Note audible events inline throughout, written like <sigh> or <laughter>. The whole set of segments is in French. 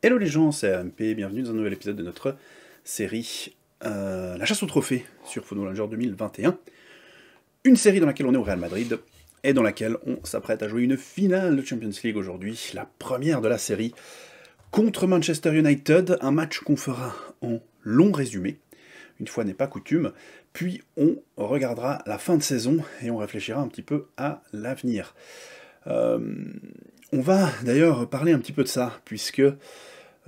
Hello les gens, c'est AMP, bienvenue dans un nouvel épisode de notre série euh, La chasse au trophée sur Langer 2021. Une série dans laquelle on est au Real Madrid et dans laquelle on s'apprête à jouer une finale de Champions League aujourd'hui, la première de la série contre Manchester United, un match qu'on fera en long résumé, une fois n'est pas coutume, puis on regardera la fin de saison et on réfléchira un petit peu à l'avenir. Euh, on va d'ailleurs parler un petit peu de ça, puisque euh,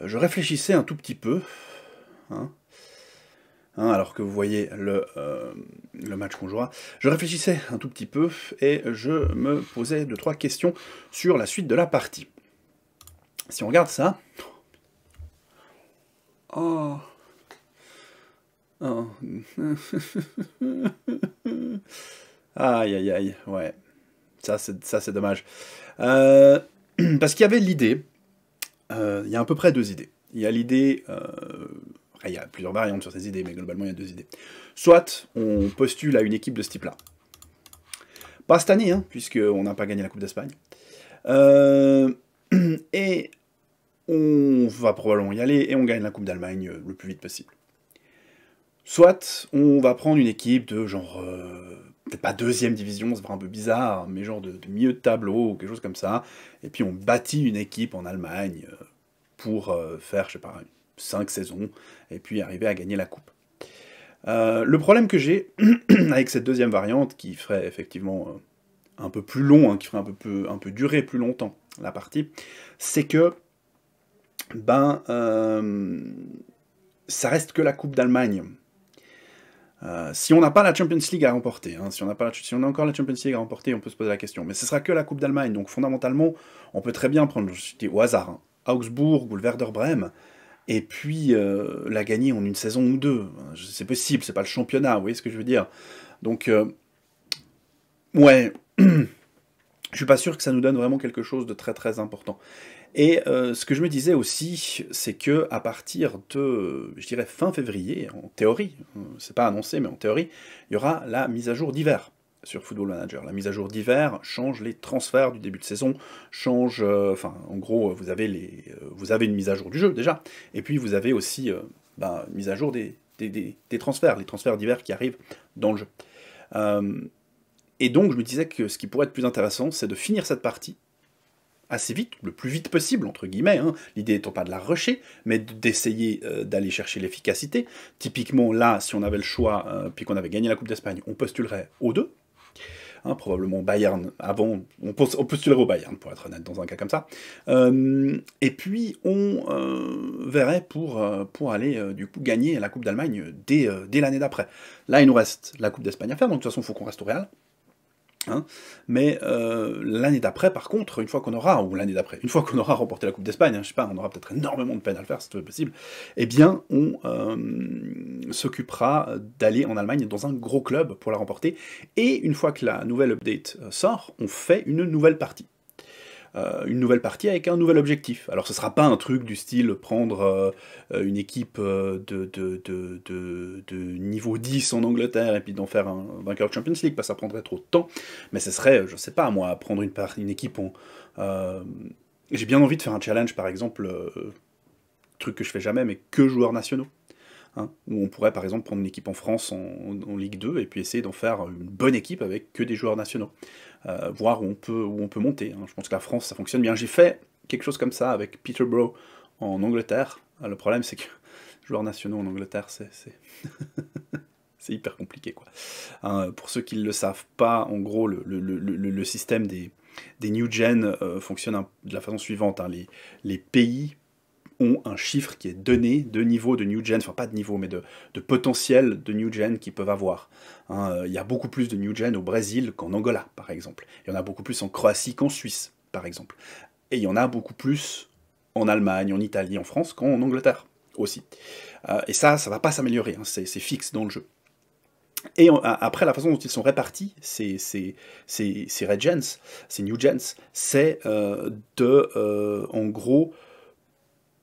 je réfléchissais un tout petit peu, hein, hein, alors que vous voyez le, euh, match qu'on jouera, je réfléchissais un tout petit peu et je me posais deux, trois questions sur la suite de la partie. Si on regarde ça... Oh, oh, <laughs> aïe aïe aïe, ouais. Ça, c'est dommage. Euh, <clears throat> parce qu'il y avait l'idée, euh, il y a à peu près deux idées. Il y a l'idée, euh, il y a plusieurs variantes sur ces idées, mais globalement, il y a deux idées. Soit on postule à une équipe de ce type-là. Pas cette année, hein, puisqu'on n'a pas gagné la Coupe d'Espagne. <clears throat> et on va probablement y aller et on gagne la Coupe d'Allemagne le plus vite possible. Soit on va prendre une équipe de genre peut-être pas deuxième division, c'est serait un peu bizarre, mais genre de, mieux milieu de tableau ou quelque chose comme ça. Et puis on bâtit une équipe en Allemagne euh, pour euh, faire, je sais pas, cinq saisons et puis arriver à gagner la coupe. Euh, le problème que j'ai <clears throat> avec cette deuxième variante, qui ferait effectivement un peu plus long, hein, qui ferait un peu, un peu durer plus longtemps la partie, c'est que ben ça reste que la Coupe d'Allemagne. Euh, si on n'a pas la Champions League à remporter, hein, si, on a pas la, on a encore la Champions League à remporter, on peut se poser la question. Mais ce sera que la Coupe d'Allemagne. Donc fondamentalement, on peut très bien prendre, je dis au hasard, hein, Augsbourg ou le Werder Bremen, et puis euh, la gagner en une saison ou deux. C'est possible, c'est pas le championnat, vous voyez ce que je veux dire. Donc, euh, ouais, <clears throat> je suis pas sûr que ça nous donne vraiment quelque chose de très très important. Et euh, ce que je me disais aussi, c'est que à partir de, je dirais, fin février, en théorie, euh, c'est pas annoncé, mais en théorie, il y aura la mise à jour d'hiver sur Football Manager. La mise à jour d'hiver change les transferts du début de saison, change, euh, enfin, en gros, vous avez, les, vous avez une mise à jour du jeu déjà, et puis vous avez aussi ben, une mise à jour des, des, des, des transferts, les transferts d'hiver qui arrivent dans le jeu. et donc, je me disais que ce qui pourrait être plus intéressant, c'est de finir cette partie assez vite, le plus vite possible, entre guillemets, hein. l'idée n'étant pas de la rusher, mais d'essayer euh, d'aller chercher l'efficacité. Typiquement, là, si on avait le choix, euh, puis qu'on avait gagné la Coupe d'Espagne, on postulerait aux deux. Hein, probablement Bayern avant, on, postulerait au Bayern pour être honnête dans un cas comme ça, euh, et puis on verrait pour, pour aller du coup gagner la Coupe d'Allemagne dès, dès l'année d'après. Là il nous reste la Coupe d'Espagne à faire, donc de toute façon il faut qu'on reste au Real, Hein. mais euh, l'année d'après, par contre, une fois qu'on aura, ou l'année d'après, une fois qu'on aura remporté la Coupe d'Espagne, hein, je sais pas, on aura peut-être énormément de peine à le faire, c'est possible, eh bien, on euh, s'occupera d'aller en Allemagne dans un gros club pour la remporter, et une fois que la nouvelle update euh, sort, on fait une nouvelle partie. Euh, une nouvelle partie avec un nouvel objectif. Alors ce sera pas un truc du style prendre euh, une équipe euh, de, de, niveau 10 en Angleterre et puis d'en faire un vainqueur de Champions League, parce que ça prendrait trop de temps, mais ce serait, je ne sais pas moi, prendre une, part, une équipe en... J'ai bien envie de faire un challenge par exemple, truc que je fais jamais, mais que joueurs nationaux. Hein, où on pourrait par exemple prendre une équipe en France en Ligue 2 et puis essayer d'en faire une bonne équipe avec que des joueurs nationaux. Euh, voir où on peut, où on peut monter. Hein. Je pense que la France, ça fonctionne bien. J'ai fait quelque chose comme ça avec Peterborough en Angleterre. Ah, le problème, c'est que <laughs> joueurs nationaux en Angleterre, c'est... c'est <laughs> hyper compliqué quoi. Hein, pour ceux qui ne le savent pas, en gros, le, système des, des new gen euh, fonctionne de la façon suivante. Hein. Les, les, pays ont un chiffre qui est donné de niveau de new gen, enfin pas de niveau, mais de, de potentiel de new gen qu'ils peuvent avoir. Hein, euh, il y a beaucoup plus de new gen au Brésil qu'en Angola, par exemple. Il y en a beaucoup plus en Croatie qu'en Suisse, par exemple. Et il y en a beaucoup plus en Allemagne, en Italie, en France qu'en Angleterre aussi. Euh, et ça, ça va pas s'améliorer, hein, c'est fixe dans le jeu. Et après, la façon dont ils sont répartis, ces, Red ces, ces new gens, c'est euh, de, en gros,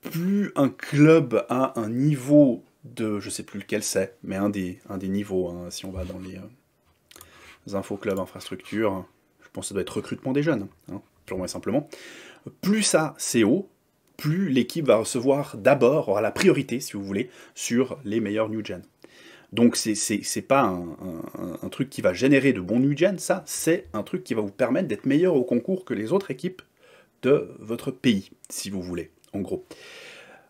plus un club a un niveau de, je sais plus lequel c'est, mais un des, un des niveaux, hein, si on va dans les, euh, infoclubs, infrastructures, infrastructure, je pense que ça doit être recrutement des jeunes, pour hein, purement et simplement. Plus ça c'est haut, plus l'équipe va recevoir d'abord, aura la priorité, si vous voulez, sur les meilleurs new gen. Donc c'est pas un, un, truc qui va générer de bons new gen, ça, c'est un truc qui va vous permettre d'être meilleur au concours que les autres équipes de votre pays, si vous voulez en gros.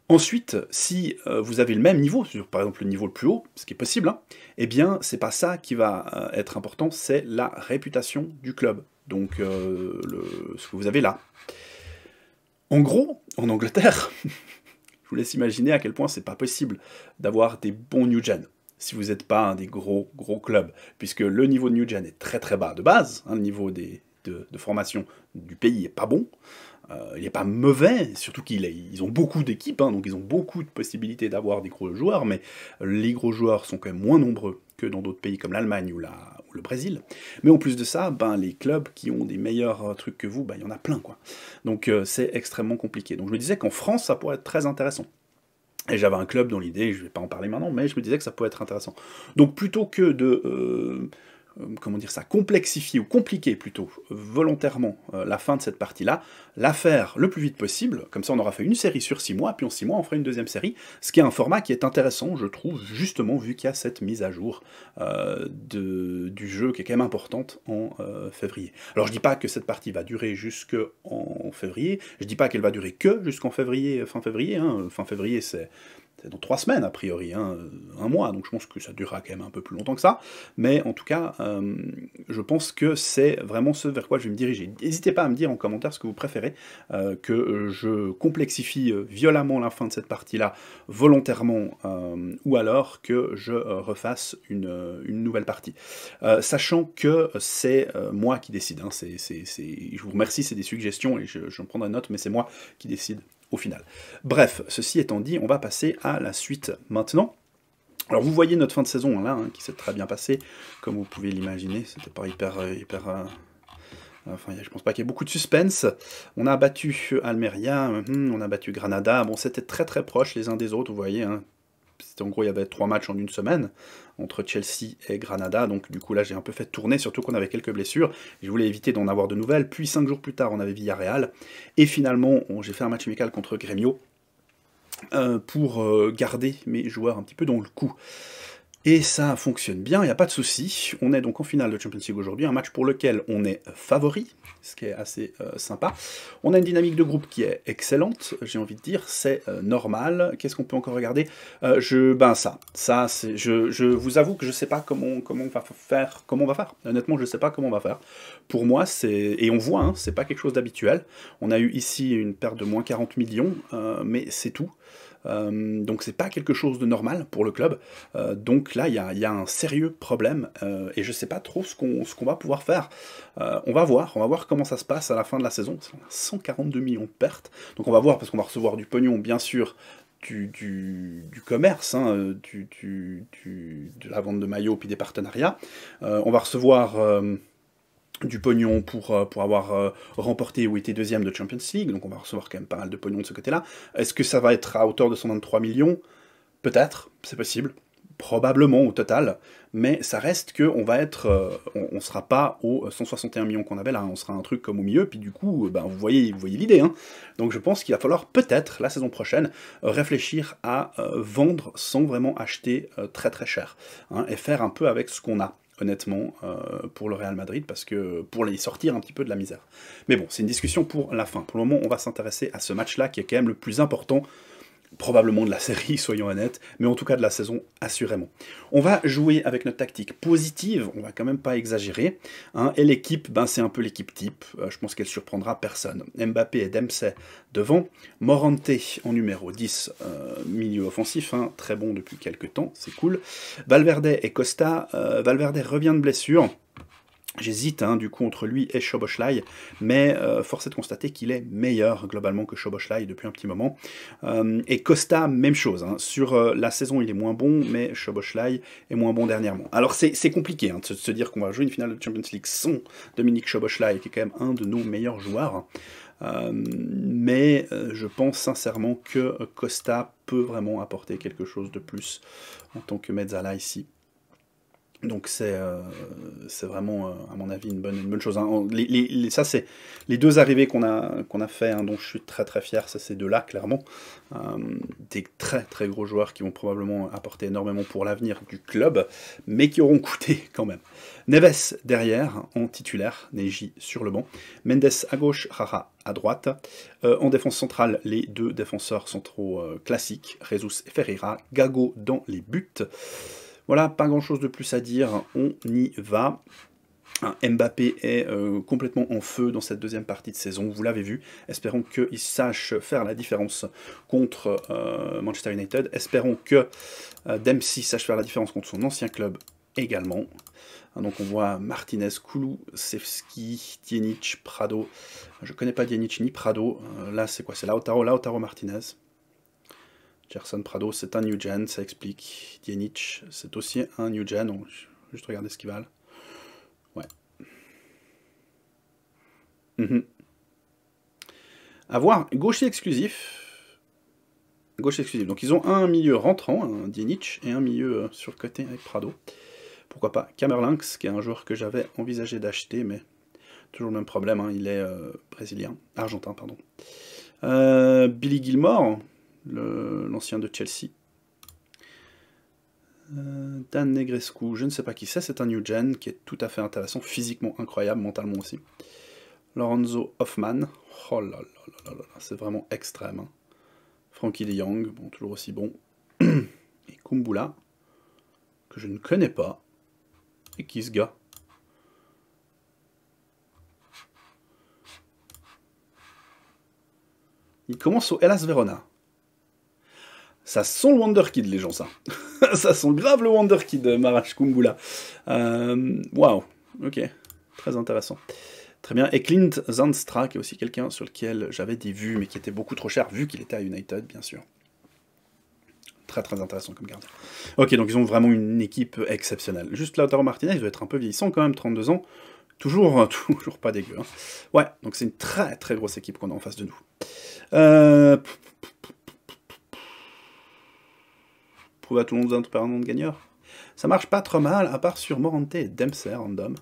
Ensuite, si euh, vous avez le même niveau, par exemple le niveau le plus haut, ce qui est possible, hein, eh bien c'est pas ça qui va euh, être important, c'est la réputation du club. Donc euh, ce que vous avez là. En gros, en Angleterre, <laughs> je vous laisse imaginer à quel point c'est pas possible d'avoir des bons New Gen si vous n'êtes pas un des gros gros clubs, puisque le niveau de New Gen est très très bas de base, hein, le niveau de, de, formation du pays est pas bon. Euh, il n'est pas mauvais, surtout qu'ils ont beaucoup d'équipes, hein, donc ils ont beaucoup de possibilités d'avoir des gros joueurs, mais les gros joueurs sont quand même moins nombreux que dans d'autres pays comme l'Allemagne ou, le Brésil. Mais en plus de ça, ben, les clubs qui ont des meilleurs trucs que vous, ben, il y en a plein. quoi. Donc euh, c'est extrêmement compliqué. Donc je me disais qu'en France, ça pourrait être très intéressant. Et j'avais un club dont l'idée, je ne vais pas en parler maintenant, mais je me disais que ça pourrait être intéressant. Donc plutôt que de... Euh, euh, comment dire ça, complexifier ou compliquer plutôt euh, volontairement euh, la fin de cette partie-là, la faire le plus vite possible, comme ça on aura fait une série sur six mois, puis en six mois on fera une deuxième série, ce qui est un format qui est intéressant, je trouve, justement vu qu'il y a cette mise à jour de, du jeu qui est quand même importante en février. Alors je dis pas que cette partie va durer jusqu'en février, je dis pas qu'elle va durer que jusqu'en février, fin février, hein. fin février c'est c'est dans trois semaines a priori, hein, euh, un mois, donc je pense que ça durera quand même un peu plus longtemps que ça, mais en tout cas, euh, je pense que c'est vraiment ce vers quoi je vais me diriger. N'hésitez pas à me dire en commentaire ce que vous préférez, euh, que je complexifie violemment la fin de cette partie-là volontairement, ou alors que je refasse une, nouvelle partie. sachant que c'est moi qui décide, hein, je vous remercie, c'est des suggestions, et j'en je prendrai note, mais c'est moi qui décide au final. Bref, ceci étant dit, on va passer à la suite maintenant. Alors vous voyez notre fin de saison hein, là, hein, qui s'est très bien passée, comme vous pouvez l'imaginer, c'était pas hyper... Euh, hyper euh, Enfin, je pense pas qu'il y ait beaucoup de suspense. On a battu Almeria, hum, hum, on a battu Granada. Bon, c'était très très proche les uns des autres, vous voyez. Hein c'était en gros, il y avait trois matchs en une semaine entre Chelsea et Granada. Donc du coup, là, j'ai un peu fait tourner, surtout qu'on avait quelques blessures. Je voulais éviter d'en avoir de nouvelles. Puis cinq jours plus tard, on avait Villarreal. Et finalement, j'ai fait un match amical contre Grêmio euh, pour euh, garder mes joueurs un petit peu dans le coup. Et ça fonctionne bien, il n'y a pas de souci. On est donc en finale de Champions League aujourd'hui, un match pour lequel on est favori, ce qui est assez euh, sympa. On a une dynamique de groupe qui est excellente, j'ai envie de dire, c'est euh, normal. Qu'est-ce qu'on peut encore regarder euh, je, Ben ça, ça je, je, vous avoue que je ne sais pas comment, comment, on va faire, comment on va faire. Honnêtement, je ne sais pas comment on va faire. Pour moi, c'est... Et on voit, hein, c'est pas quelque chose d'habituel. On a eu ici une perte de moins 40 millions, mais c'est tout. Euh, donc c'est pas quelque chose de normal pour le club. Euh, donc là, il y, a, un sérieux problème euh, et je sais pas trop ce qu'on va pouvoir faire. on va voir, on va voir comment ça se passe à la fin de la saison. 142 millions de pertes. Donc on va voir parce qu'on va recevoir du pognon, bien sûr, du, commerce, hein, de la vente de maillots, puis des partenariats. on va recevoir du pognon pour, euh, pour avoir euh, remporté ou été deuxième de Champions League, donc on va recevoir quand même pas mal de pognon de ce côté-là. Est-ce que ça va être à hauteur de 123 millions Peut-être, c'est possible, probablement au total, mais ça reste que on va être, euh, on, sera pas aux 161 millions qu'on avait là, on sera un truc comme au milieu, puis du coup, ben, vous voyez, vous voyez l'idée. Hein. Donc je pense qu'il va falloir peut-être la saison prochaine réfléchir à vendre sans vraiment acheter très très cher, hein, et faire un peu avec ce qu'on a honnêtement, euh, pour le Real Madrid, parce que pour les sortir un petit peu de la misère. Mais bon, c'est une discussion pour la fin. Pour le moment, on va s'intéresser à ce match-là qui est quand même le plus important probablement de la série, <laughs> soyons honnêtes, mais en tout cas de la saison, assurément. On va jouer avec notre tactique positive, on va quand même pas exagérer, hein, et l'équipe, ben, c'est un peu l'équipe type, euh, je pense qu'elle surprendra personne. Mbappé et Dempsey devant, Morante en numéro 10, euh, milieu offensif, hein, très bon depuis quelques temps, c'est cool, Valverde et Costa, euh, Valverde revient de blessure, J'hésite hein, du coup entre lui et Shoboshlai, mais euh, force est de constater qu'il est meilleur globalement que Shoboshlai depuis un petit moment. Euh, et Costa, même chose. Hein. Sur euh, la saison, il est moins bon, mais Shoboshlai est moins bon dernièrement. Alors c'est compliqué hein, de se dire qu'on va jouer une finale de Champions League sans Dominique Shoboshlai, qui est quand même un de nos meilleurs joueurs. mais je pense sincèrement que Costa peut vraiment apporter quelque chose de plus en tant que mezzala ici donc c'est euh, vraiment, euh, à mon avis, une bonne, bonne chose. Hein. Les, ça, c'est les deux arrivées qu'on a, qu'on a fait, hein, dont je suis très très fier, ça c'est deux là, clairement. Euh, des très très gros joueurs qui vont probablement apporter énormément pour l'avenir du club, mais qui auront <laughs> coûté quand même. Neves derrière, en titulaire, Neji sur le banc. Mendes à gauche, Rara à droite. en défense centrale, les deux défenseurs centraux classiques, Jesus et Ferreira. Gago dans les buts. Voilà, pas grand-chose de plus à dire, on y va. Ah, Mbappé est euh, complètement en feu dans cette deuxième partie de saison, vous l'avez vu. Espérons qu'il sache faire la différence contre euh, Manchester United. Espérons que euh, Dempsey sache faire la différence contre son ancien club également. Ah, donc on voit Martinez, Koulou, Sevski, Dienic, Prado. Je ne connais pas Dienic ni Prado. là c'est quoi C'est Lautaro, Lautaro Martinez. Gerson Prado, c'est un new gen, ça explique. Dienich, c'est aussi un new gen. On, juste regarder ce qu'il valent. Ouais. Avoir mhm. voir, gaucher exclusif. Gauche exclusif. Donc ils ont un milieu rentrant, un et un milieu euh, sur le côté avec Prado. Pourquoi pas Camerlinx, qui est un joueur que j'avais envisagé d'acheter, mais toujours le même problème, hein. il est euh, brésilien, argentin, pardon. Euh, Billy Gilmore, l'ancien de Chelsea. Euh, Dan Negrescu, je ne sais pas qui c'est, c'est un new gen qui est tout à fait intéressant, physiquement incroyable, mentalement aussi. Lorenzo Hoffman, oh c'est vraiment extrême. Hein. Frankie Young, bon, toujours aussi bon. <clears throat> Et Kumbula, que je ne connais pas. Et qui ce gars Il commence au Hellas Verona. Ça sent le Wonderkid, les gens, ça. <laughs> ça sent grave le Wonderkid, euh, Marash Kumbula. Euh, waouh, wow. ok, très intéressant. Très bien. Et Clint Zandstra, qui est aussi quelqu'un sur lequel j'avais des vues, mais qui était beaucoup trop cher, vu qu'il était à United, bien sûr. Très très intéressant comme gardien. Ok, donc ils ont vraiment une équipe exceptionnelle. Juste Lautaro Martinez, il doit être un peu vieillissant quand même, 32 ans. Toujours, <laughs> toujours pas dégueu. Hein. Ouais, donc c'est une très très grosse équipe qu'on a en face de nous. Euh... prouve à tout le monde par un nom de gagneur. Ça marche pas trop mal, à part sur Morante et Dempsey, random.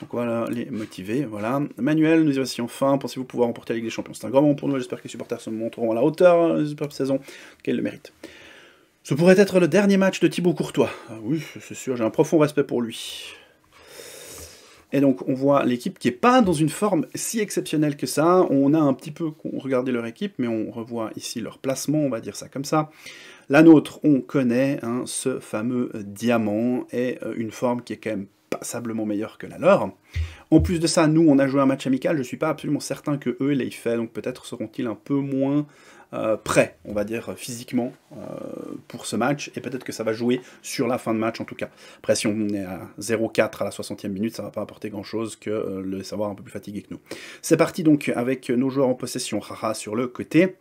Donc voilà, les motivés, voilà. Manuel, nous y voici enfin, pensez-vous pouvoir remporter la Ligue des Champions C'est un grand moment pour nous, j'espère que les supporters se montreront à la hauteur euh, de saison qu'elle le mérite. Ce pourrait être le dernier match de Thibaut Courtois. Ah oui, c'est sûr, j'ai un profond respect pour lui. Et donc on voit l'équipe qui est pas dans une forme si exceptionnelle que ça. On a un petit peu regardé leur équipe, mais on revoit ici leur placement, on va dire ça comme ça. La nôtre, on connaît, hein, ce fameux diamant et euh, une forme qui est quand même passablement meilleure que la leur. En plus de ça, nous, on a joué un match amical, je ne suis pas absolument certain que eux l'aient fait, donc peut-être seront-ils un peu moins euh, prêts, on va dire, physiquement euh, pour ce match, et peut-être que ça va jouer sur la fin de match en tout cas. Après, si on est à 0-4 à la 60e minute, ça va pas apporter grand-chose que le savoir un peu plus fatigué que nous. C'est parti donc avec nos joueurs en possession, Rara sur le côté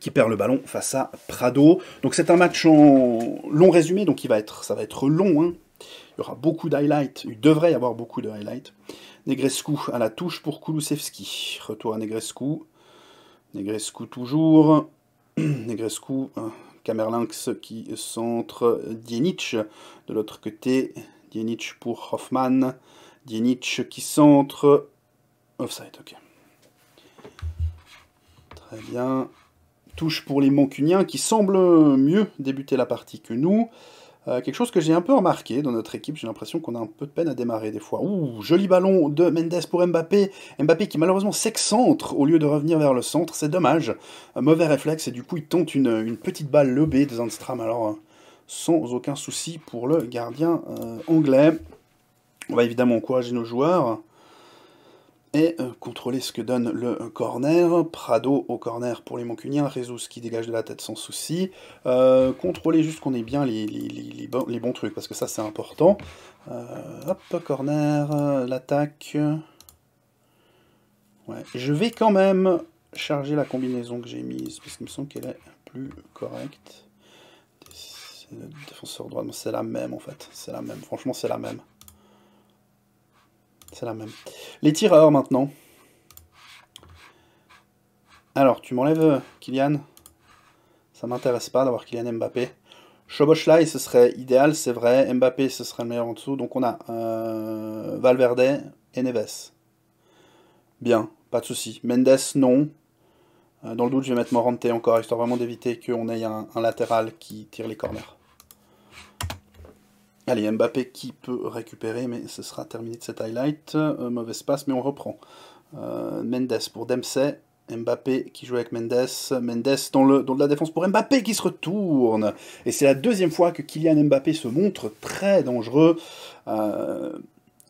qui perd le ballon face à Prado. Donc c'est un match en long résumé, donc il va être, ça va être long. Hein. Il y aura beaucoup d'highlights, il devrait y avoir beaucoup de highlights. Negrescu à la touche pour Kulusevski. Retour à Negrescu. Negrescu toujours. <clears throat> Negrescu, hein, Kamerlinx qui centre Dienic. De l'autre côté, Dienic pour Hoffman. Dienic qui centre. Offside, ok. Très bien touche pour les Mancuniens qui semblent mieux débuter la partie que nous. Euh, quelque chose que j'ai un peu remarqué dans notre équipe, j'ai l'impression qu'on a un peu de peine à démarrer des fois. Ouh, joli ballon de Mendes pour Mbappé. Mbappé qui malheureusement s'excentre au lieu de revenir vers le centre, c'est dommage. Euh, mauvais réflexe et du coup il tente une, petite balle lobée de Zandstram, alors euh, sans aucun souci pour le gardien anglais. On va évidemment encourager nos joueurs et euh, contrôler ce que donne le euh, corner. Prado au corner pour les Mancuniens, ce qui dégage de la tête sans souci. Euh, contrôler juste qu'on ait bien les, bons trucs, parce que ça c'est important. hop, corner, l'attaque. Ouais. Je vais quand même charger la combinaison que j'ai mise, parce qu'il me semble qu'elle est plus correcte. C'est le défenseur droit, c'est la même en fait, c'est la même, franchement c'est la même. C'est la même. Les tireurs maintenant. Alors, tu m'enlèves euh, Kylian. Ça m'intéresse pas d'avoir Kylian Mbappé. Choboschlai, ce serait idéal, c'est vrai. Mbappé, ce serait le meilleur en dessous. Donc on a euh, Valverde et Neves. Bien, pas de souci. Mendes, non. Euh, dans le doute, je vais mettre Morante encore, histoire vraiment d'éviter qu'on ait un latéral qui tire les corners. Allez, Mbappé qui peut récupérer, mais ce sera terminé de cette highlight. Euh, mauvais passe, mais on reprend. Euh, Mendes pour Dempsey. Mbappé qui joue avec Mendes. Mendes dans, le, dans la défense pour Mbappé qui se retourne. Et c'est la deuxième fois que Kylian Mbappé se montre très dangereux. Euh,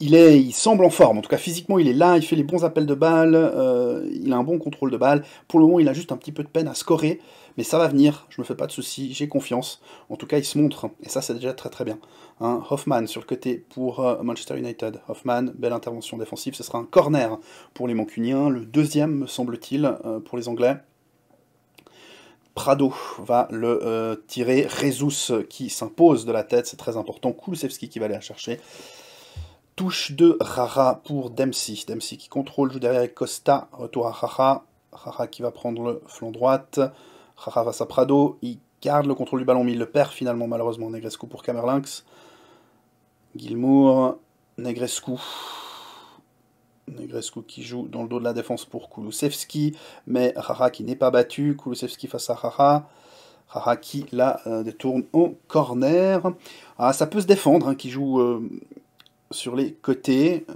il, est, il semble en forme. En tout cas, physiquement, il est là, il fait les bons appels de balle, euh, il a un bon contrôle de balle. Pour le moment, il a juste un petit peu de peine à scorer, mais ça va venir. Je me fais pas de soucis, j'ai confiance. En tout cas, il se montre, hein, et ça, c'est déjà très très bien. Hein, Hoffman sur le côté pour euh, Manchester United. Hoffman, belle intervention défensive. Ce sera un corner pour les Mancuniens, le deuxième, me semble-t-il, euh, pour les Anglais. Prado va le tirer. Rezus qui s'impose de la tête, c'est très important. Kulusevski qui va aller la chercher. Touche de Rara pour Dempsey. Dempsey qui contrôle, joue derrière avec Costa. Retour à Rara. Rara qui va prendre le flanc droite. Rara va à Prado. Il garde le contrôle du ballon, mais il le perd finalement, malheureusement. Negrescu pour Camerlinx. Gilmour. Negrescu. Negrescu qui joue dans le dos de la défense pour Kulusevski. Mais Rara qui n'est pas battu. Kulusevski face à Rara. Rara qui, la euh, détourne en corner. Ah, ça peut se défendre, hein, qui joue... Euh, sur les côtés. Euh,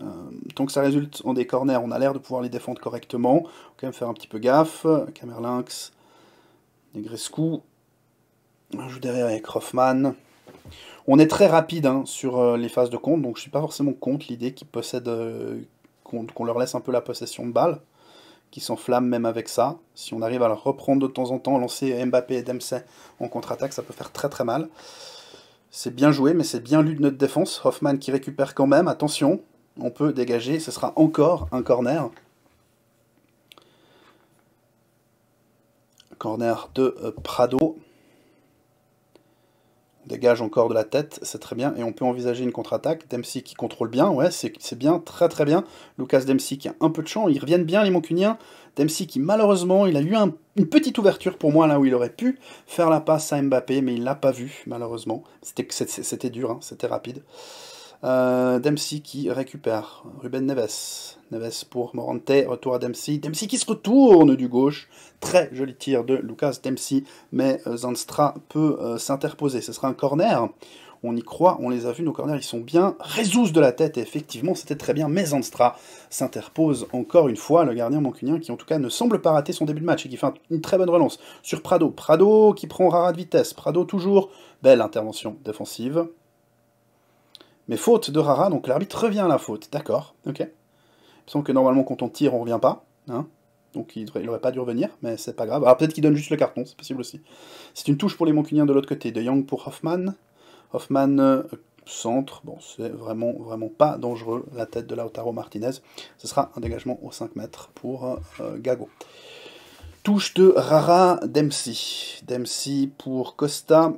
tant que ça résulte en des corners, on a l'air de pouvoir les défendre correctement. On va quand même faire un petit peu gaffe. Camerlinx, Negrescu. On joue derrière avec Hoffman. On est très rapide hein, sur euh, les phases de compte, donc je ne suis pas forcément contre l'idée qu'ils possèdent, euh, qu'on leur laisse un peu la possession de balles. qui s'enflamme même avec ça. Si on arrive à leur reprendre de temps en temps, lancer Mbappé et Dempsey en contre-attaque, ça peut faire très très mal. C'est bien joué, mais c'est bien lu de notre défense. Hoffman qui récupère quand même. Attention, on peut dégager. Ce sera encore un corner. Corner de euh, Prado. On dégage encore de la tête, c'est très bien. Et on peut envisager une contre-attaque. Dempsey qui contrôle bien, ouais, c'est bien, très très bien. Lucas Dempsey qui a un peu de champ. Ils reviennent bien, les Mancuniens. Dempsey qui malheureusement, il a eu une petite ouverture pour moi là où il aurait pu faire la passe à Mbappé, mais il l'a pas vu malheureusement. C'était dur, hein, c'était rapide. Euh, Dempsey qui récupère Ruben Neves. Neves pour Morante, retour à Dempsey. Dempsey qui se retourne du gauche. Très joli tir de Lucas Dempsey, mais euh, Zanstra peut euh, s'interposer. Ce sera un corner on y croit, on les a vus, nos corners ils sont bien. résous de la tête, et effectivement c'était très bien, mais Anstra s'interpose encore une fois, le gardien mancunien qui en tout cas ne semble pas rater son début de match et qui fait une très bonne relance sur Prado. Prado qui prend Rara de vitesse, Prado toujours, belle intervention défensive. Mais faute de Rara, donc l'arbitre revient à la faute, d'accord, ok. Il semble que normalement quand on tire on revient pas, hein. donc il n'aurait pas dû revenir, mais c'est pas grave. Alors ah, peut-être qu'il donne juste le carton, c'est possible aussi. C'est une touche pour les Mancuniens de l'autre côté, de Young pour Hoffman, Hoffman, euh, centre, bon, c'est vraiment, vraiment pas dangereux, la tête de Lautaro Martinez. Ce sera un dégagement aux 5 mètres pour euh, euh, Gago. Touche de Rara Dempsey. Dempsey pour Costa.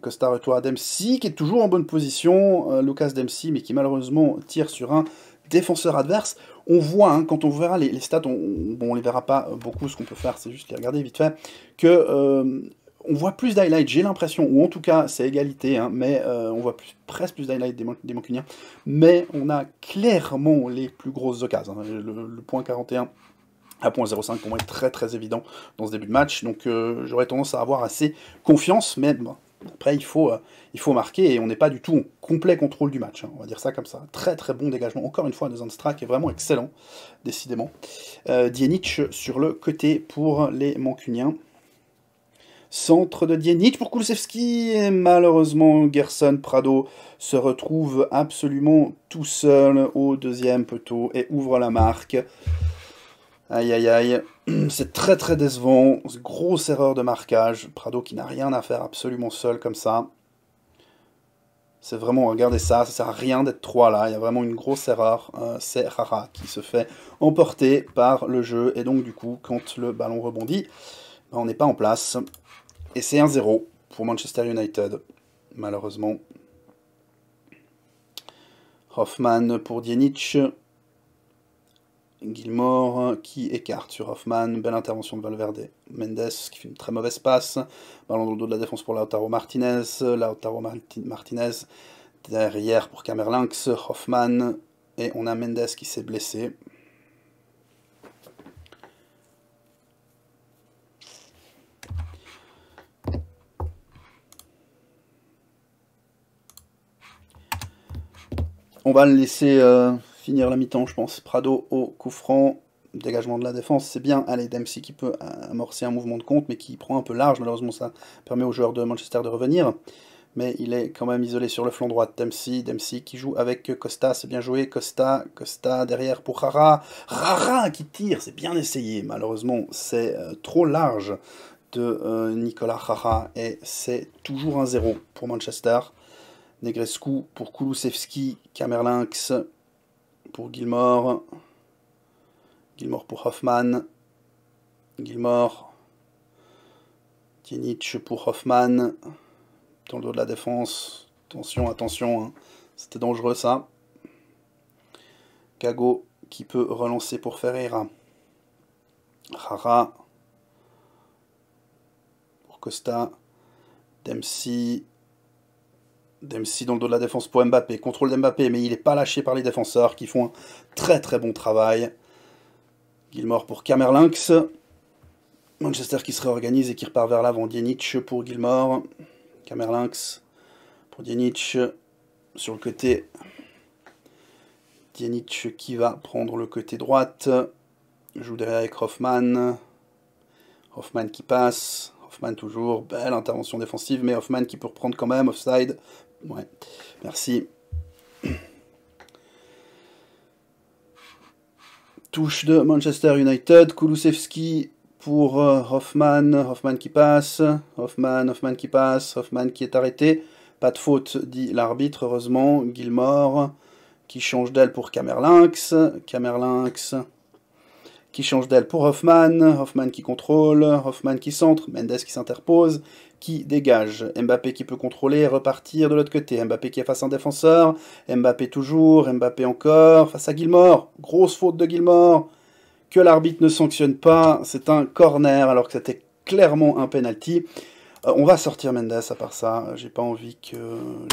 Costa retourne à Dempsey, qui est toujours en bonne position. Lucas Dempsey, mais qui malheureusement tire sur un défenseur adverse. On voit, hein, quand on verra les, stats, on, ne les verra pas beaucoup, ce qu'on peut faire, c'est juste les regarder vite fait, que on voit plus d'highlight, j'ai l'impression, ou en tout cas, c'est égalité, hein, mais euh, on voit plus, presque plus d'highlight des, Mancuniens. Mais on a clairement les plus grosses occasions. Hein. Le, point 41 à point 0,5 pour moi est très très évident dans ce début de match. Donc euh, j'aurais tendance à avoir assez confiance, mais après il faut, euh, il faut marquer et on n'est pas du tout en complet contrôle du match. Hein. on va dire ça comme ça. Très très bon dégagement. Encore une fois, qui est vraiment excellent, décidément. Dienich sur le côté pour les Mancuniens. Centre de Diennitz pour Kulusevski et malheureusement Gerson Prado se retrouve absolument tout seul au deuxième poteau et ouvre la marque. Aïe aïe aïe, <clears throat> c'est très très décevant, grosse erreur de marquage, Prado qui n'a rien à faire absolument seul comme ça. C'est vraiment, regardez ça, ça sert à rien d'être trois là, il y a vraiment une grosse erreur. Euh, c'est Rara qui se fait emporter par le jeu, et donc du coup, quand le ballon rebondit, ben, on n'est pas en place. Et c'est 1-0 pour Manchester United, malheureusement. Hoffman pour Dienic. Gilmore qui écarte sur Hoffman. Belle intervention de Valverde. Mendes qui fait une très mauvaise passe. Ballon dans le dos de la défense pour Lautaro Martinez. Lautaro Martinez derrière pour Camerlinx. Hoffman. Et on a Mendes qui s'est blessé. On va le laisser euh, finir la mi-temps, je pense. Prado au coup franc. Dégagement de la défense, c'est bien. Allez, Dempsey qui peut euh, amorcer un mouvement de compte, mais qui prend un peu large. Malheureusement, ça permet aux joueurs de Manchester de revenir. Mais il est quand même isolé sur le flanc droit. Dempsey, Dempsey qui joue avec Costa, c'est bien joué. Costa, Costa derrière pour Rara. Rara qui tire, c'est bien essayé. Malheureusement, c'est euh, trop large de Nicolas Rara et c'est toujours un zéro pour Manchester. Negrescu pour Kulusevski, Kamerlinx pour Gilmore, Gilmore pour Hoffman, Gilmore, Tienich pour Hoffman, dans dos de la défense, attention, attention, hein. c'était dangereux ça. Kago qui peut relancer pour Ferreira, Rara pour Costa, Dempsey, si dans le dos de la défense pour Mbappé. Contrôle d'Mbappé, mais il n'est pas lâché par les défenseurs qui font un très très bon travail. Gilmore pour Kamerlinx. Manchester qui se réorganise et qui repart vers l'avant. Dienic pour Gilmore. Kamerlinx pour Dienic sur le côté. Dienic qui va prendre le côté droite. Joue derrière avec Hoffman. Hoffman qui passe. Hoffman toujours, belle intervention défensive, mais Hoffman qui peut reprendre quand même, offside, Ouais, merci. Touche de Manchester United, Kulusevski pour euh, Hoffman, Hoffman qui passe, Hoffman, Hoffman qui passe, Hoffman qui est arrêté. Pas de faute, dit l'arbitre, heureusement. Gilmore qui change d'elle pour Camerlinx, Camerlinx qui change d'elle pour Hoffman, Hoffman qui contrôle, Hoffman qui centre, Mendes qui s'interpose, qui dégage. Mbappé qui peut contrôler et repartir de l'autre côté. Mbappé qui est face à un défenseur. Mbappé toujours. Mbappé encore. Face à Gilmore. Grosse faute de Gilmore. Que l'arbitre ne sanctionne pas. C'est un corner alors que c'était clairement un penalty. Euh, on va sortir Mendes à part ça. J'ai pas envie que.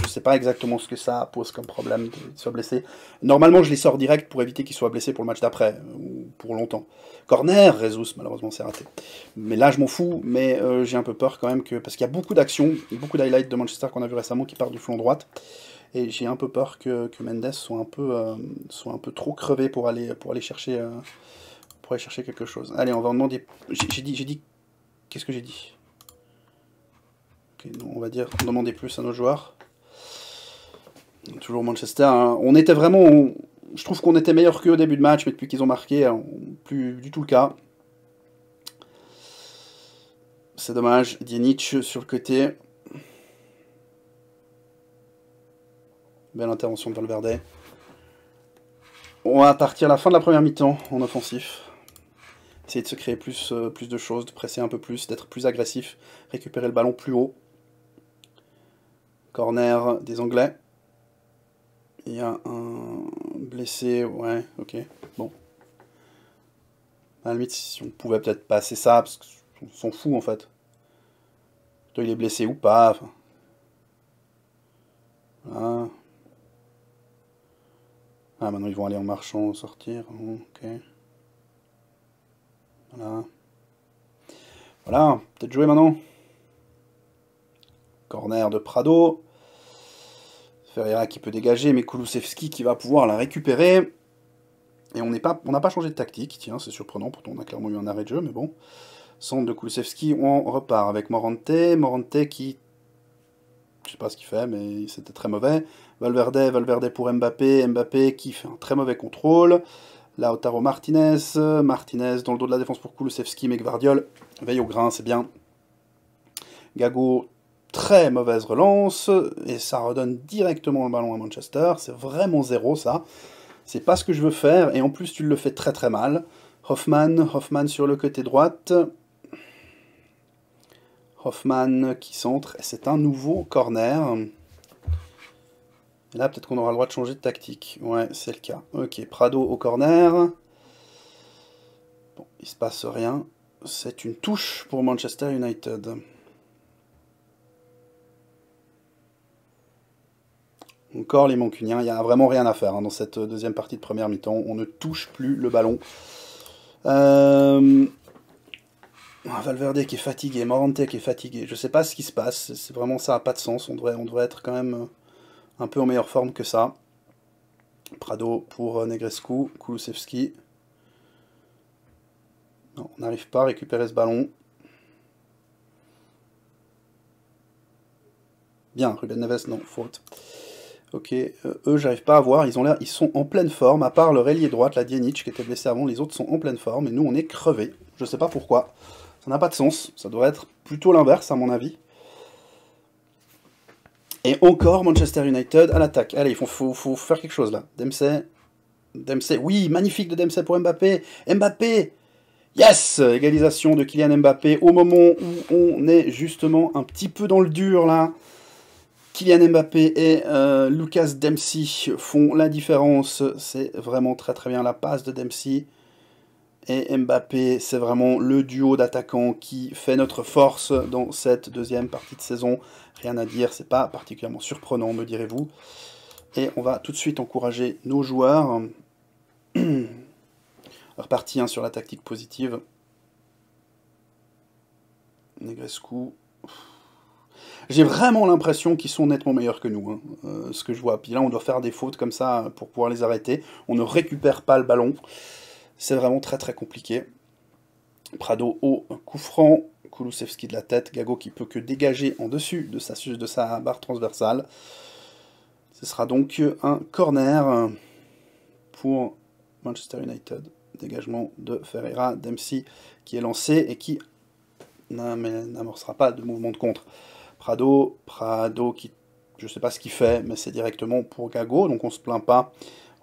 Je sais pas exactement ce que ça pose comme problème qu'il soit blessé. Normalement, je les sors direct pour éviter qu'il soit blessé pour le match d'après ou pour longtemps. Corner, Rezus, malheureusement, c'est raté. Mais là, je m'en fous, mais euh, j'ai un peu peur quand même, que parce qu'il y a beaucoup d'actions, beaucoup d'highlights de Manchester qu'on a vu récemment qui partent du flanc droite. Et j'ai un peu peur que, Mendes soit un, peu, euh, soit un peu trop crevé pour aller, pour aller chercher... Euh, pour aller chercher quelque chose. Allez, on va en demander... J'ai dit... J'ai dit... Qu'est-ce que j'ai dit On va dire demander plus à nos joueurs. Toujours Manchester. Hein. On était vraiment je trouve qu'on était meilleur qu'eux au début de match, mais depuis qu'ils ont marqué, hein, plus du tout le cas. C'est dommage. Dienic sur le côté. Belle intervention de Valverde. On va partir à la fin de la première mi-temps en offensif. Essayer de se créer plus, euh, plus de choses, de presser un peu plus, d'être plus agressif, récupérer le ballon plus haut. Corner des Anglais. Il y a un blessé, ouais, ok, bon. À la limite, si on pouvait peut-être passer ça, parce qu'on s'en fout en fait. Il est blessé ou pas, Voilà. Ah. ah, maintenant ils vont aller en marchant, sortir, ok. Voilà. Voilà, peut-être jouer maintenant. Corner de Prado. Ferreira qui peut dégager, mais Kulusevski qui va pouvoir la récupérer. Et on n'a pas, pas, changé de tactique, tiens, c'est surprenant, pourtant on a clairement eu un arrêt de jeu, mais bon. Centre de Kulusevski, on repart avec Morante. Morante qui, je sais pas ce qu'il fait, mais c'était très mauvais. Valverde, Valverde pour Mbappé. Mbappé qui fait un très mauvais contrôle. Lautaro Martinez. Martinez dans le dos de la défense pour Kulusevski, mais Veille au grain, c'est bien. Gago très mauvaise relance, et ça redonne directement le ballon à Manchester, c'est vraiment zéro ça, c'est pas ce que je veux faire, et en plus tu le fais très très mal. Hoffman, Hoffman sur le côté droite, Hoffman qui centre, et c'est un nouveau corner. Là, peut-être qu'on aura le droit de changer de tactique. Ouais, c'est le cas. Ok, Prado au corner. Bon, il se passe rien. C'est une touche pour Manchester United. encore les Mancuniens. Il n'y a vraiment rien à faire hein, dans cette euh, deuxième partie de première mi-temps. On ne touche plus le ballon. Euh, ah, Valverde qui est fatigué, Morante qui est fatigué. Je ne sais pas ce qui se passe. C'est vraiment ça n'a pas de sens. On devrait, être quand même euh, un peu en meilleure forme que ça. Prado pour Negrescu, Kulusevski. on n'arrive pas à récupérer ce ballon. Bien, Ruben Neves, non, faute. Ok, euh, eux, j'arrive pas à voir. Ils, ont l'air, ils sont en pleine forme, à part le relier droite, la Dienich, qui était blessée avant. Les autres sont en pleine forme et nous, on est crevés. Je sais pas pourquoi. Ça n'a pas de sens. Ça doit être plutôt l'inverse, à mon avis. Et encore Manchester United à l'attaque. Allez, il faut, faire quelque chose là. Dempsey. Dempsey. Oui, magnifique de Dempsey pour Mbappé. Mbappé Yes Égalisation de Kylian Mbappé au moment où on est justement un petit peu dans le dur là. Kylian Mbappé et euh, Lucas Dempsey font la différence. C'est vraiment très très bien la passe de Dempsey. Et Mbappé, c'est vraiment le duo d'attaquants qui fait notre force dans cette deuxième partie de saison. Rien à dire, c'est pas particulièrement surprenant, me direz-vous. Et on va tout de suite encourager nos joueurs. <clears throat> Reparti hein, sur la tactique positive. Negrescu, j'ai vraiment l'impression qu'ils sont nettement meilleurs que nous, hein. euh, ce que je vois. Puis là, on doit faire des fautes comme ça pour pouvoir les arrêter. On ne récupère pas le ballon. C'est vraiment très très compliqué. Prado au coup franc, Kulusevski de la tête, Gago qui peut que dégager en dessus de de sa barre transversale. Ce sera donc un corner pour Manchester United. Dégagement de Ferreira, Dempsey qui est lancé et qui n'amorcera pas de mouvement de contre. Prado, Prado qui, je ne sais pas ce qu'il fait, mais c'est directement pour Gago, donc on ne se plaint pas.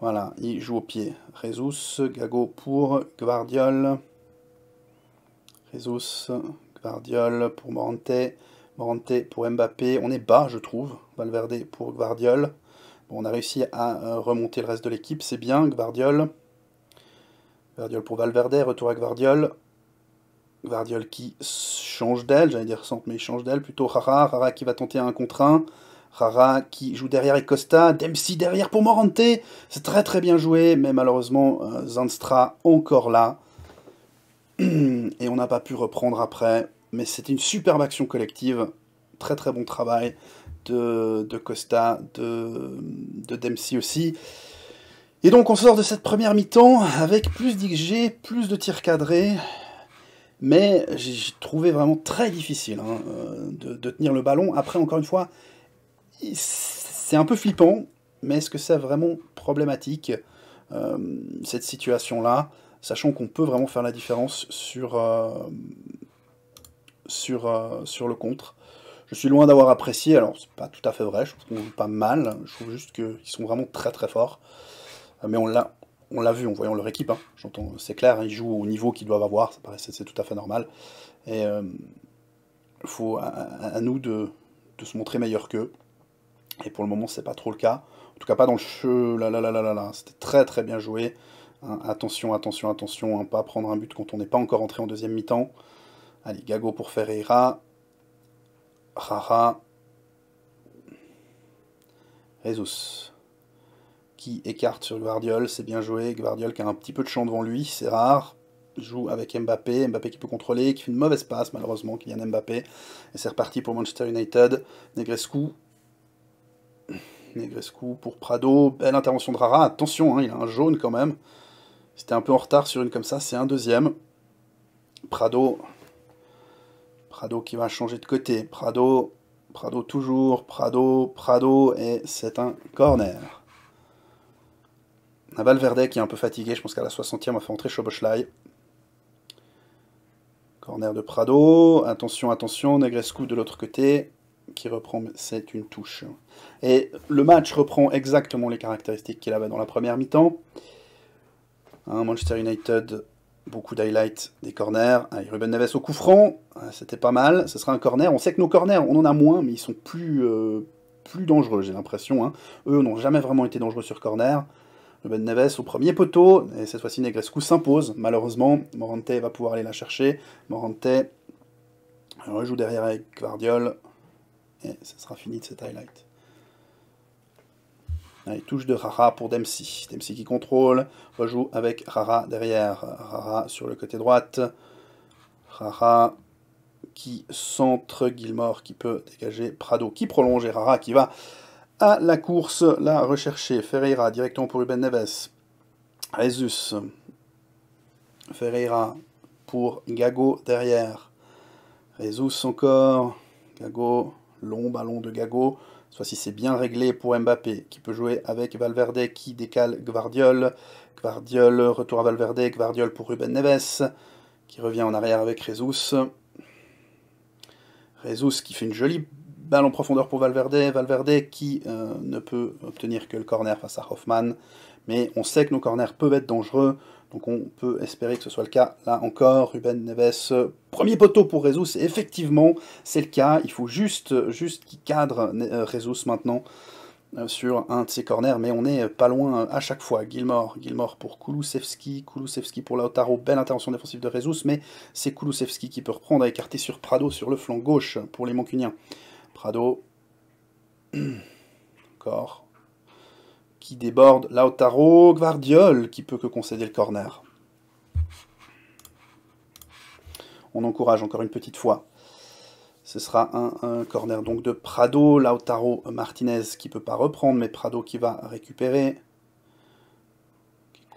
Voilà, il joue au pied. Rezus, Gago pour Guardiol. Rezus, Guardiol pour Morante. Morante pour Mbappé. On est bas, je trouve. Valverde pour Guardiol. Bon, on a réussi à euh, remonter le reste de l'équipe, c'est bien. Guardiol. Guardiol pour Valverde, retour à Guardiol. Vardiol qui change d'aile, j'allais dire centre, mais il change d'aile, plutôt Rara, Rara qui va tenter un contre un, Rara qui joue derrière et Costa, Dempsey derrière pour Morante, c'est très très bien joué, mais malheureusement euh, Zanstra encore là, <clears throat> et on n'a pas pu reprendre après, mais c'était une superbe action collective, très très bon travail de, Costa, de, de Dempsey aussi, et donc on sort de cette première mi-temps avec plus d'XG, plus de tirs cadrés, mais j'ai trouvé vraiment très difficile hein, euh, de, tenir le ballon. Après, encore une fois, c'est un peu flippant, mais est-ce que c'est vraiment problématique euh, cette situation-là, sachant qu'on peut vraiment faire la différence sur, euh, sur, sur le contre je suis loin d'avoir apprécié, alors c'est pas tout à fait vrai, je trouve qu'on joue pas mal, je trouve juste qu'ils sont vraiment très très forts, mais on l'a on l'a vu en voyant leur équipe. Hein. J'entends, c'est clair, ils jouent au niveau qu'ils doivent avoir, c'est tout à fait normal. Et il euh, faut à, nous de, se montrer meilleur qu'eux. Et pour le moment, c'est pas trop le cas. En tout cas, pas dans le jeu. C'était très, très bien joué. Hein, attention, attention, attention, attention, pas prendre un but quand on n'est pas encore entré en deuxième mi-temps. Allez, Gago pour Ferreira. Rara. Jesus qui écarte sur Guardiol, c'est bien joué, Guardiol qui a un petit peu de champ devant lui, c'est rare, joue avec Mbappé, Mbappé qui peut contrôler, qui fait une mauvaise passe malheureusement, qui vient Mbappé, et c'est reparti pour Manchester United, Negrescu, Negrescu pour Prado, belle intervention de Rara, attention, hein, il a un jaune quand même, c'était un peu en retard sur une comme ça, c'est un deuxième, Prado, Prado qui va changer de côté, Prado, Prado toujours, Prado, Prado, et c'est un corner. Un Valverde qui est un peu fatigué, je pense qu'à la 60e, on va faire entrer Choboschlai. Corner de Prado. Attention, attention, Negrescu de l'autre côté qui reprend, c'est une touche. Et le match reprend exactement les caractéristiques qu'il avait dans la première mi-temps. Hein, Manchester United, beaucoup d'highlights, des corners. Ruben Neves au coup franc, c'était pas mal. Ce sera un corner. On sait que nos corners, on en a moins, mais ils sont plus, euh, plus dangereux, j'ai l'impression. Hein. Eux n'ont jamais vraiment été dangereux sur corner. Le Ben Neves au premier poteau, et cette fois-ci Negrescu s'impose, malheureusement. Morante va pouvoir aller la chercher. Morante rejoue euh, derrière avec Guardiol, et ce sera fini de cette highlight. Allez, touche de Rara pour Dempsey. Dempsey qui contrôle, rejoue avec Rara derrière. Rara sur le côté droite. Rara qui centre Gilmore qui peut dégager Prado qui prolonge et Rara qui va à la course, la rechercher, Ferreira, directement pour Ruben Neves. Résus. Ferreira pour Gago derrière. son encore. Gago, long ballon de Gago. Soit si c'est bien réglé pour Mbappé, qui peut jouer avec Valverde, qui décale Gvardiol. Gvardiol, retour à Valverde, Gvardiol pour Ruben Neves, qui revient en arrière avec Résus. Résus qui fait une jolie Balle en profondeur pour Valverde, Valverde qui euh, ne peut obtenir que le corner face à Hoffman, mais on sait que nos corners peuvent être dangereux, donc on peut espérer que ce soit le cas. Là encore, Ruben Neves, premier poteau pour Rezus, effectivement c'est le cas, il faut juste, juste qu'il cadre euh, Rezus maintenant euh, sur un de ses corners, mais on n'est pas loin à chaque fois. Gilmore, Gilmore pour Kulusevski, Kulusevski pour Lautaro, belle intervention défensive de Rezus, mais c'est Kulusevski qui peut reprendre à écarter sur Prado sur le flanc gauche pour les Mancuniens. Prado. <clears throat> Encore. Qui déborde Lautaro Guardiol, qui peut que concéder le corner. On encourage encore une petite fois. Ce sera un, corner donc de Prado, Lautaro Martinez qui peut pas reprendre, mais Prado qui va récupérer.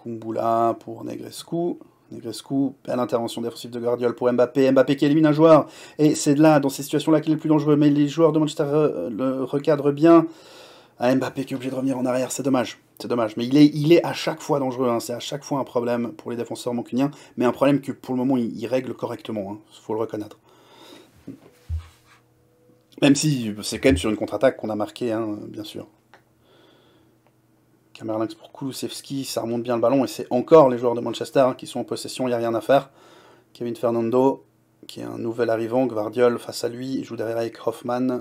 Kumbula pour Negrescu. Negrescu, belle intervention défensive de Guardiola pour Mbappé. Mbappé qui élimine un joueur. Et c'est là, dans ces situations-là, qu'il est le plus dangereux. Mais les joueurs de Manchester euh, le recadrent bien. à ah, Mbappé qui est obligé de revenir en arrière, c'est dommage. C'est dommage. Mais il est, il est à chaque fois dangereux. Hein. C'est à chaque fois un problème pour les défenseurs mancuniens. Mais un problème que pour le moment, il, règle correctement. Il hein. faut le reconnaître. Même si c'est quand même sur une contre-attaque qu'on a marqué, hein, bien sûr. Kamerlingz pour Kulusevski, ça remonte bien le ballon et c'est encore les joueurs de Manchester qui sont en possession, il n'y a rien à faire. Kevin Fernando, qui est un nouvel arrivant, Guardiol face à lui, il joue derrière avec Hoffman,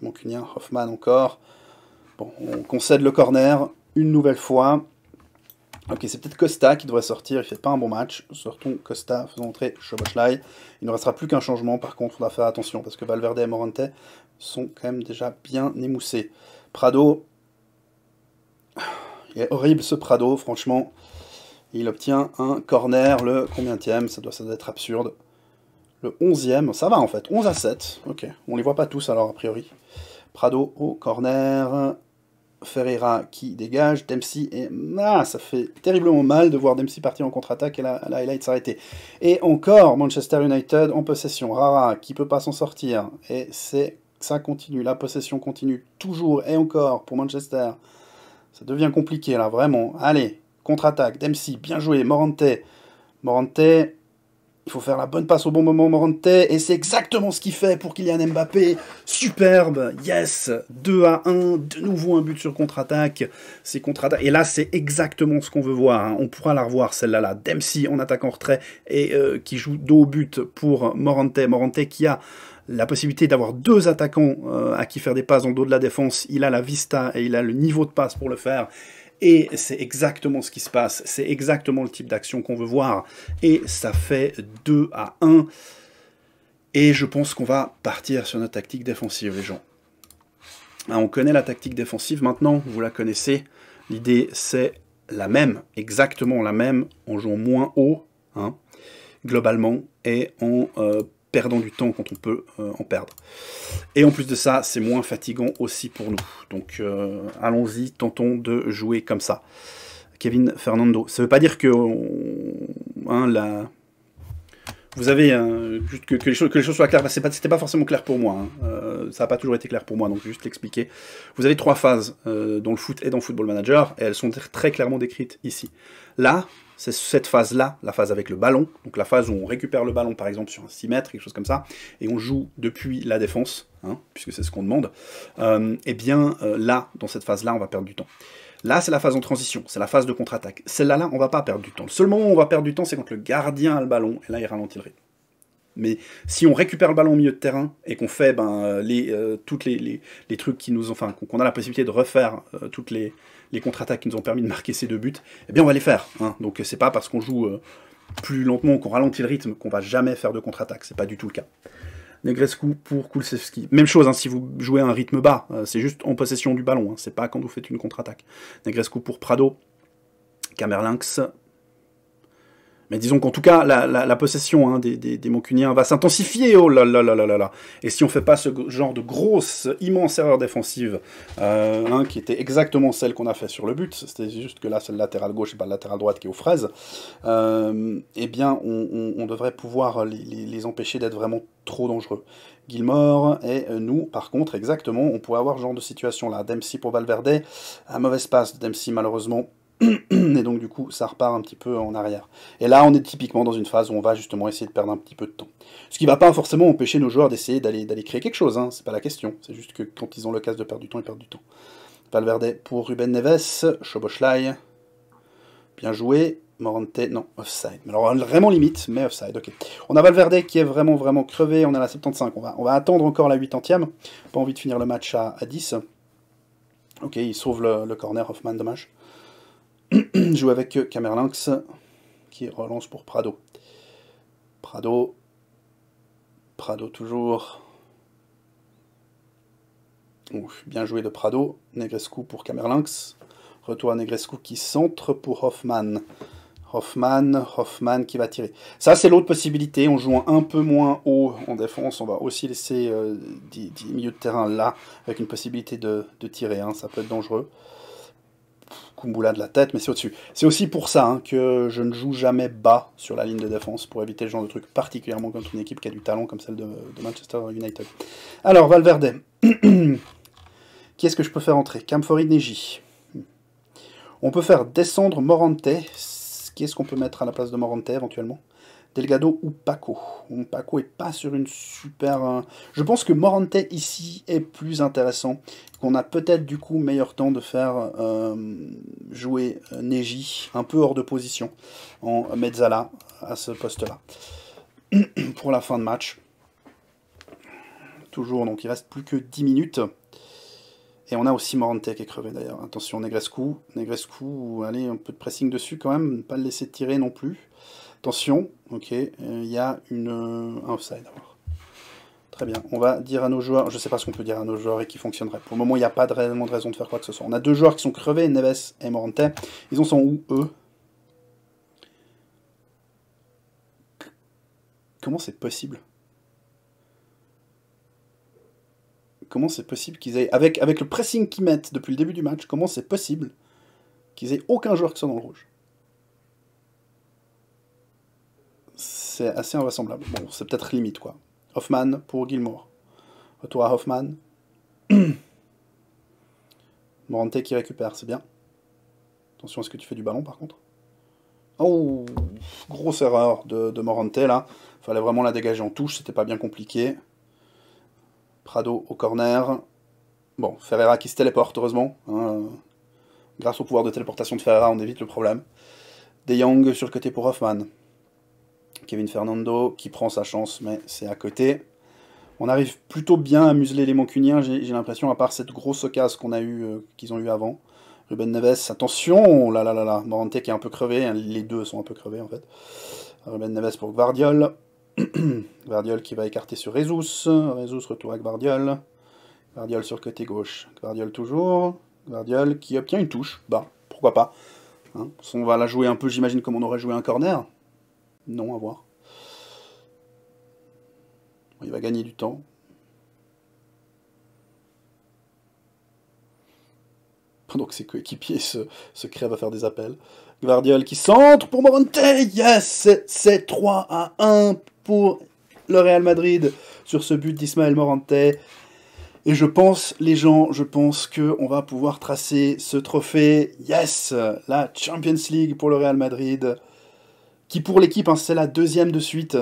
mancunien Hoffman encore. Bon, on concède le corner une nouvelle fois. Ok, c'est peut-être Costa qui devrait sortir, il ne fait pas un bon match. Sortons Costa, faisons entrer Choboschlai. Il ne restera plus qu'un changement, par contre, on faudra faire attention, parce que Valverde et Morante sont quand même déjà bien émoussés. Prado, il horrible ce Prado, franchement. Il obtient un corner le combien ça doit, ça doit être absurde. Le 11 ça va en fait, 11 à 7. Ok, on les voit pas tous alors a priori. Prado au corner. Ferreira qui dégage, Dempsey et ah, ça fait terriblement mal de voir Dempsey partir en contre-attaque et la, la highlight s'arrêter. Et encore Manchester United en possession, Rara qui peut pas s'en sortir et c'est ça continue, la possession continue toujours et encore pour Manchester. Ça devient compliqué là, vraiment. Allez, contre-attaque, Dempsey, bien joué, Morante. Morante, il faut faire la bonne passe au bon moment, Morante, et c'est exactement ce qu'il fait pour qu'il un Mbappé. Superbe, yes, 2 à 1, de nouveau un but sur contre-attaque. C'est contre-attaque, et là c'est exactement ce qu'on veut voir. Hein. On pourra la revoir celle-là, là. Dempsey en attaque en retrait et euh, qui joue dos au but pour Morante. Morante qui a la possibilité d'avoir deux attaquants euh, à qui faire des passes dans le dos de la défense, il a la vista et il a le niveau de passe pour le faire. Et c'est exactement ce qui se passe, c'est exactement le type d'action qu'on veut voir. Et ça fait 2 à 1. Et je pense qu'on va partir sur notre tactique défensive, les gens. Ah, on connaît la tactique défensive maintenant, vous la connaissez. L'idée, c'est la même, exactement la même, en jouant moins haut, hein, globalement, et en euh, perdant du temps quand on peut euh, en perdre. Et en plus de ça, c'est moins fatigant aussi pour nous. Donc euh, allons-y, tentons de jouer comme ça. Kevin Fernando, ça veut pas dire que hein, vous avez euh, que, les choses, soient claires. C'était pas, pas forcément clair pour moi. Hein. ça n'a pas toujours été clair pour moi, donc juste l'expliquer. Vous avez trois phases dans le foot et dans Football Manager, et elles sont très clairement décrites ici. Là, c'est cette phase-là, la phase avec le ballon, donc la phase où on récupère le ballon par exemple sur un 6 mètres, quelque chose comme ça, et on joue depuis la défense, hein, puisque c'est ce qu'on demande, euh, et eh bien euh, là, dans cette phase-là, on va perdre du temps. Là, c'est la phase en transition, c'est la phase de contre-attaque. Celle-là, là, on va pas perdre du temps. Le seul moment où on va perdre du temps, c'est quand le gardien a le ballon, et là, il ralentit le rythme. Mais si on récupère le ballon au milieu de terrain et qu'on fait ben, les, euh, toutes les, trucs qui nous enfin, qu'on a la possibilité de refaire euh, toutes les, les contre-attaques qui nous ont permis de marquer ces deux buts, eh bien on va les faire. Hein. Donc c'est pas parce qu'on joue euh, plus lentement, qu'on ralentit le rythme, qu'on va jamais faire de contre-attaque. C'est pas du tout le cas. Negrescu pour Kulsevski. Même chose, hein, si vous jouez à un rythme bas, euh, c'est juste en possession du ballon, hein. c'est pas quand vous faites une contre-attaque. Negrescu pour Prado, Camerlinx mais disons qu'en tout cas, la, possession hein, des, des, va s'intensifier. Oh là là là là là Et si on ne fait pas ce genre de grosse, immense erreur défensive, euh, hein, qui était exactement celle qu'on a fait sur le but, c'était juste que là, c'est le latéral gauche et pas le latéral droite qui est aux fraises, euh, eh bien, on, devrait pouvoir les, empêcher d'être vraiment trop dangereux. Gilmore et euh, nous, par contre, exactement, on pourrait avoir ce genre de situation là. Dempsey pour Valverde, un mauvais passe de Dempsey malheureusement <clears throat> et donc du coup ça repart un petit peu en arrière. Et là on est typiquement dans une phase où on va justement essayer de perdre un petit peu de temps. Ce qui ne va pas forcément empêcher nos joueurs d'essayer d'aller, créer quelque chose, hein. c'est pas la question, c'est juste que quand ils ont le l'occasion de perdre du temps, ils perdent du temps. Valverde pour Ruben Neves, Choboschlai, bien joué, Morante, non, offside. Alors vraiment limite, mais offside, ok. On a Valverde qui est vraiment vraiment crevé, on a la 75, on va, attendre encore la 80e, pas envie de finir le match à, à 10. Ok, il sauve le, le corner, Hoffman, dommage. <clears throat> joue avec Camerlinx qui relance pour Prado. Prado. Prado toujours. bien joué de Prado. Negrescu pour Camerlinx. Retour à Negrescu qui centre pour Hoffman. Hoffman, Hoffman qui va tirer. Ça, c'est l'autre possibilité. on jouant un peu moins haut en défense, on va aussi laisser euh, des 10, milieux de terrain là, avec une possibilité de, tirer. Hein. Ça peut être dangereux. Kumbula de la tête, mais c'est au-dessus. C'est aussi pour ça hein, que je ne joue jamais bas sur la ligne de défense, pour éviter le genre de truc, particulièrement contre une équipe qui a du talent comme celle de, Manchester United. Alors, Valverde. <clears throat> quest ce que je peux faire entrer Camphoride Neji. On peut faire descendre Morante. quest ce qu'on peut mettre à la place de Morante éventuellement Delgado ou Paco. Paco est pas sur une super... Hein. Je pense que Morante ici est plus intéressant, qu'on a peut-être du coup meilleur temps de faire euh, jouer euh, Neji un peu hors de position en Mezzala à ce poste-là. <clears throat> Pour la fin de match. Toujours, donc il reste plus que 10 minutes. Et on a aussi Morante qui est crevé d'ailleurs. Attention, Negrescu. Negrescu, allez, un peu de pressing dessus quand même, ne pas le laisser tirer non plus. Attention, ok, euh, il y a une, euh, un offside. Très bien, on va dire à nos joueurs, je ne sais pas ce qu'on peut dire à nos joueurs et qui fonctionnerait. Pour le moment, il n'y a pas de réellement de raison de faire quoi que ce soit. On a deux joueurs qui sont crevés, Neves et Morante. Ils ont sont où, eux Comment c'est possible Comment c'est possible qu'ils aient... Avec, avec le pressing qu'ils mettent depuis le début du match, comment c'est possible qu'ils aient aucun joueur qui soit dans le rouge c'est assez invraisemblable. Bon, c'est peut-être limite, quoi. Hoffman pour Gilmour. Retour à Hoffman. <clears throat> Morante qui récupère, c'est bien. Attention à ce que tu fais du ballon, par contre. Oh, grosse erreur de, Morante, là. Fallait vraiment la dégager en touche, c'était pas bien compliqué. Prado au corner. Bon, Ferreira qui se téléporte, heureusement. Hein. Grâce au pouvoir de téléportation de Ferreira, on évite le problème. De Young sur le côté pour Hoffman. Kevin Fernando qui prend sa chance, mais c'est à côté. On arrive plutôt bien à museler les Mancuniens, j'ai l'impression, à part cette grosse casse qu'on a eu, euh, qu'ils ont eu avant. Ruben Neves, attention, La la la là, Morante qui est un peu crevé, hein, les deux sont un peu crevés en fait. Ruben Neves pour Guardiola. <clears throat> Guardiola qui va écarter sur Rezus, Rezus retour à Guardiola. Guardiola sur côté gauche, Guardiola toujours, Guardiola qui obtient une touche, bah pourquoi pas. Hein. on va la jouer un peu, j'imagine, comme on aurait joué un corner, non, à voir. Il va gagner du temps. <laughs> Donc ses coéquipiers se, se crèvent à faire des appels. Guardiol qui centre pour Morante. Yes C'est 3 à 1 pour le Real Madrid sur ce but d'Ismaël Morante. Et je pense, les gens, je pense qu'on va pouvoir tracer ce trophée. Yes La Champions League pour le Real Madrid qui pour l'équipe, hein, c'est la deuxième de suite.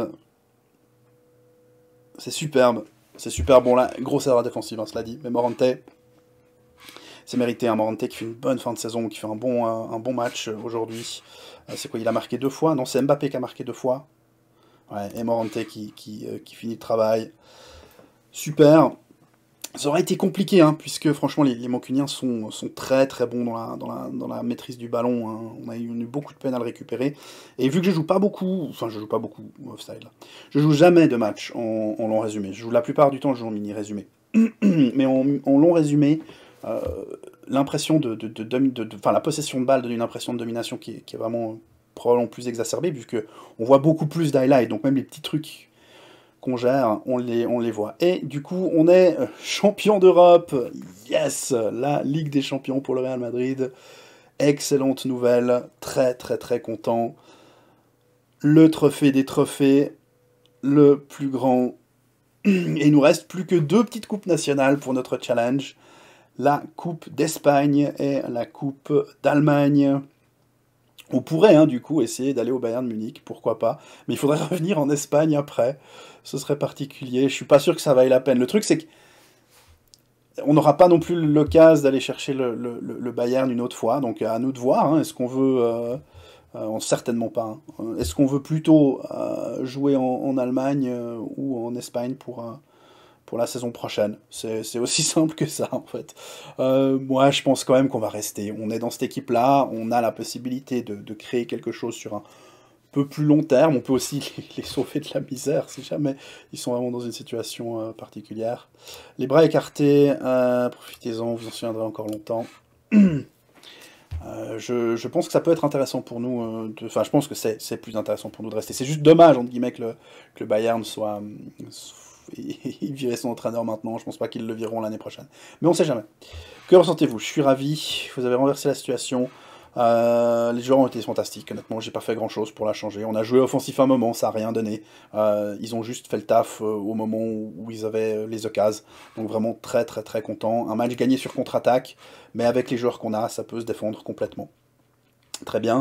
C'est superbe. C'est super Bon, là, grosse erreur défensive, hein, cela dit. Mais Moranté, c'est mérité. Hein, Morante qui fait une bonne fin de saison, qui fait un bon, euh, un bon match euh, aujourd'hui. Euh, c'est quoi Il a marqué deux fois Non, c'est Mbappé qui a marqué deux fois. Ouais, et Morante qui, qui finit le travail. Super. Ça aurait été compliqué, hein, puisque franchement, les, Mancuniens sont, sont, très très bons dans la, dans la, maîtrise du ballon. Hein. On, a eu, beaucoup de peine à le récupérer. Et vu que je joue pas beaucoup, enfin je joue pas beaucoup offside, là. je joue jamais de match en, long résumé. Je joue la plupart du temps, je joue en mini résumé. <clears throat> Mais en, long résumé, euh, l'impression de, la possession de balle donne une impression de domination qui est, vraiment euh, probablement plus exacerbée, puisque on voit beaucoup plus d'highlights. Donc même les petits trucs qu'on gère, on les, voit. Et du coup, on est euh, champion d'Europe. Yes, la Ligue des Champions pour le Real Madrid. Excellente nouvelle, très très très content. Le trophée des trophées, le plus grand. <clears throat> Et il nous reste plus que deux petites coupes nationales pour notre challenge. La coupe d'Espagne et la coupe d'Allemagne. On pourrait hein, du coup essayer d'aller au Bayern de Munich, pourquoi pas. Mais il faudrait <laughs> revenir en Espagne après ce serait particulier. Je suis pas sûr que ça vaille la peine. Le truc, c'est qu'on n'aura pas non plus l'occasion d'aller chercher le, Bayern une autre fois. Donc à nous de voir. Hein. Est-ce qu'on veut. Euh, euh, certainement pas. Hein. Est-ce qu'on veut plutôt euh, jouer en, Allemagne ou en Espagne pour, pour la saison prochaine C'est aussi <laughs> simple que ça, en fait. moi, je pense quand même qu'on va rester. On est dans cette équipe-là. On a la possibilité de créer quelque chose sur un peu plus long terme. On peut aussi <laughs> les, sauver de la misère si jamais ils sont vraiment dans une situation euh, particulière. Les bras écartés, euh, profitez-en, vous en souviendrez encore longtemps. <clears throat> Euh, je, je, pense que ça peut être intéressant pour nous, enfin je pense que c'est plus intéressant pour nous de rester. C'est juste dommage, entre guillemets, que le, que le Bayern soit... <laughs> il virait son entraîneur maintenant, je pense pas qu'ils le vireront l'année prochaine. Mais on sait jamais. Que ressentez-vous Je suis ravi, vous avez renversé la situation, euh, les joueurs ont été fantastiques, honnêtement, j'ai pas fait grand chose pour la changer. On a joué offensif un moment, ça a rien donné. Euh, ils ont juste fait le taf euh, au moment où, ils avaient les occasions. Donc vraiment très très très content. Un match gagné sur contre-attaque, mais avec les joueurs qu'on a, ça peut se défendre complètement. Très bien.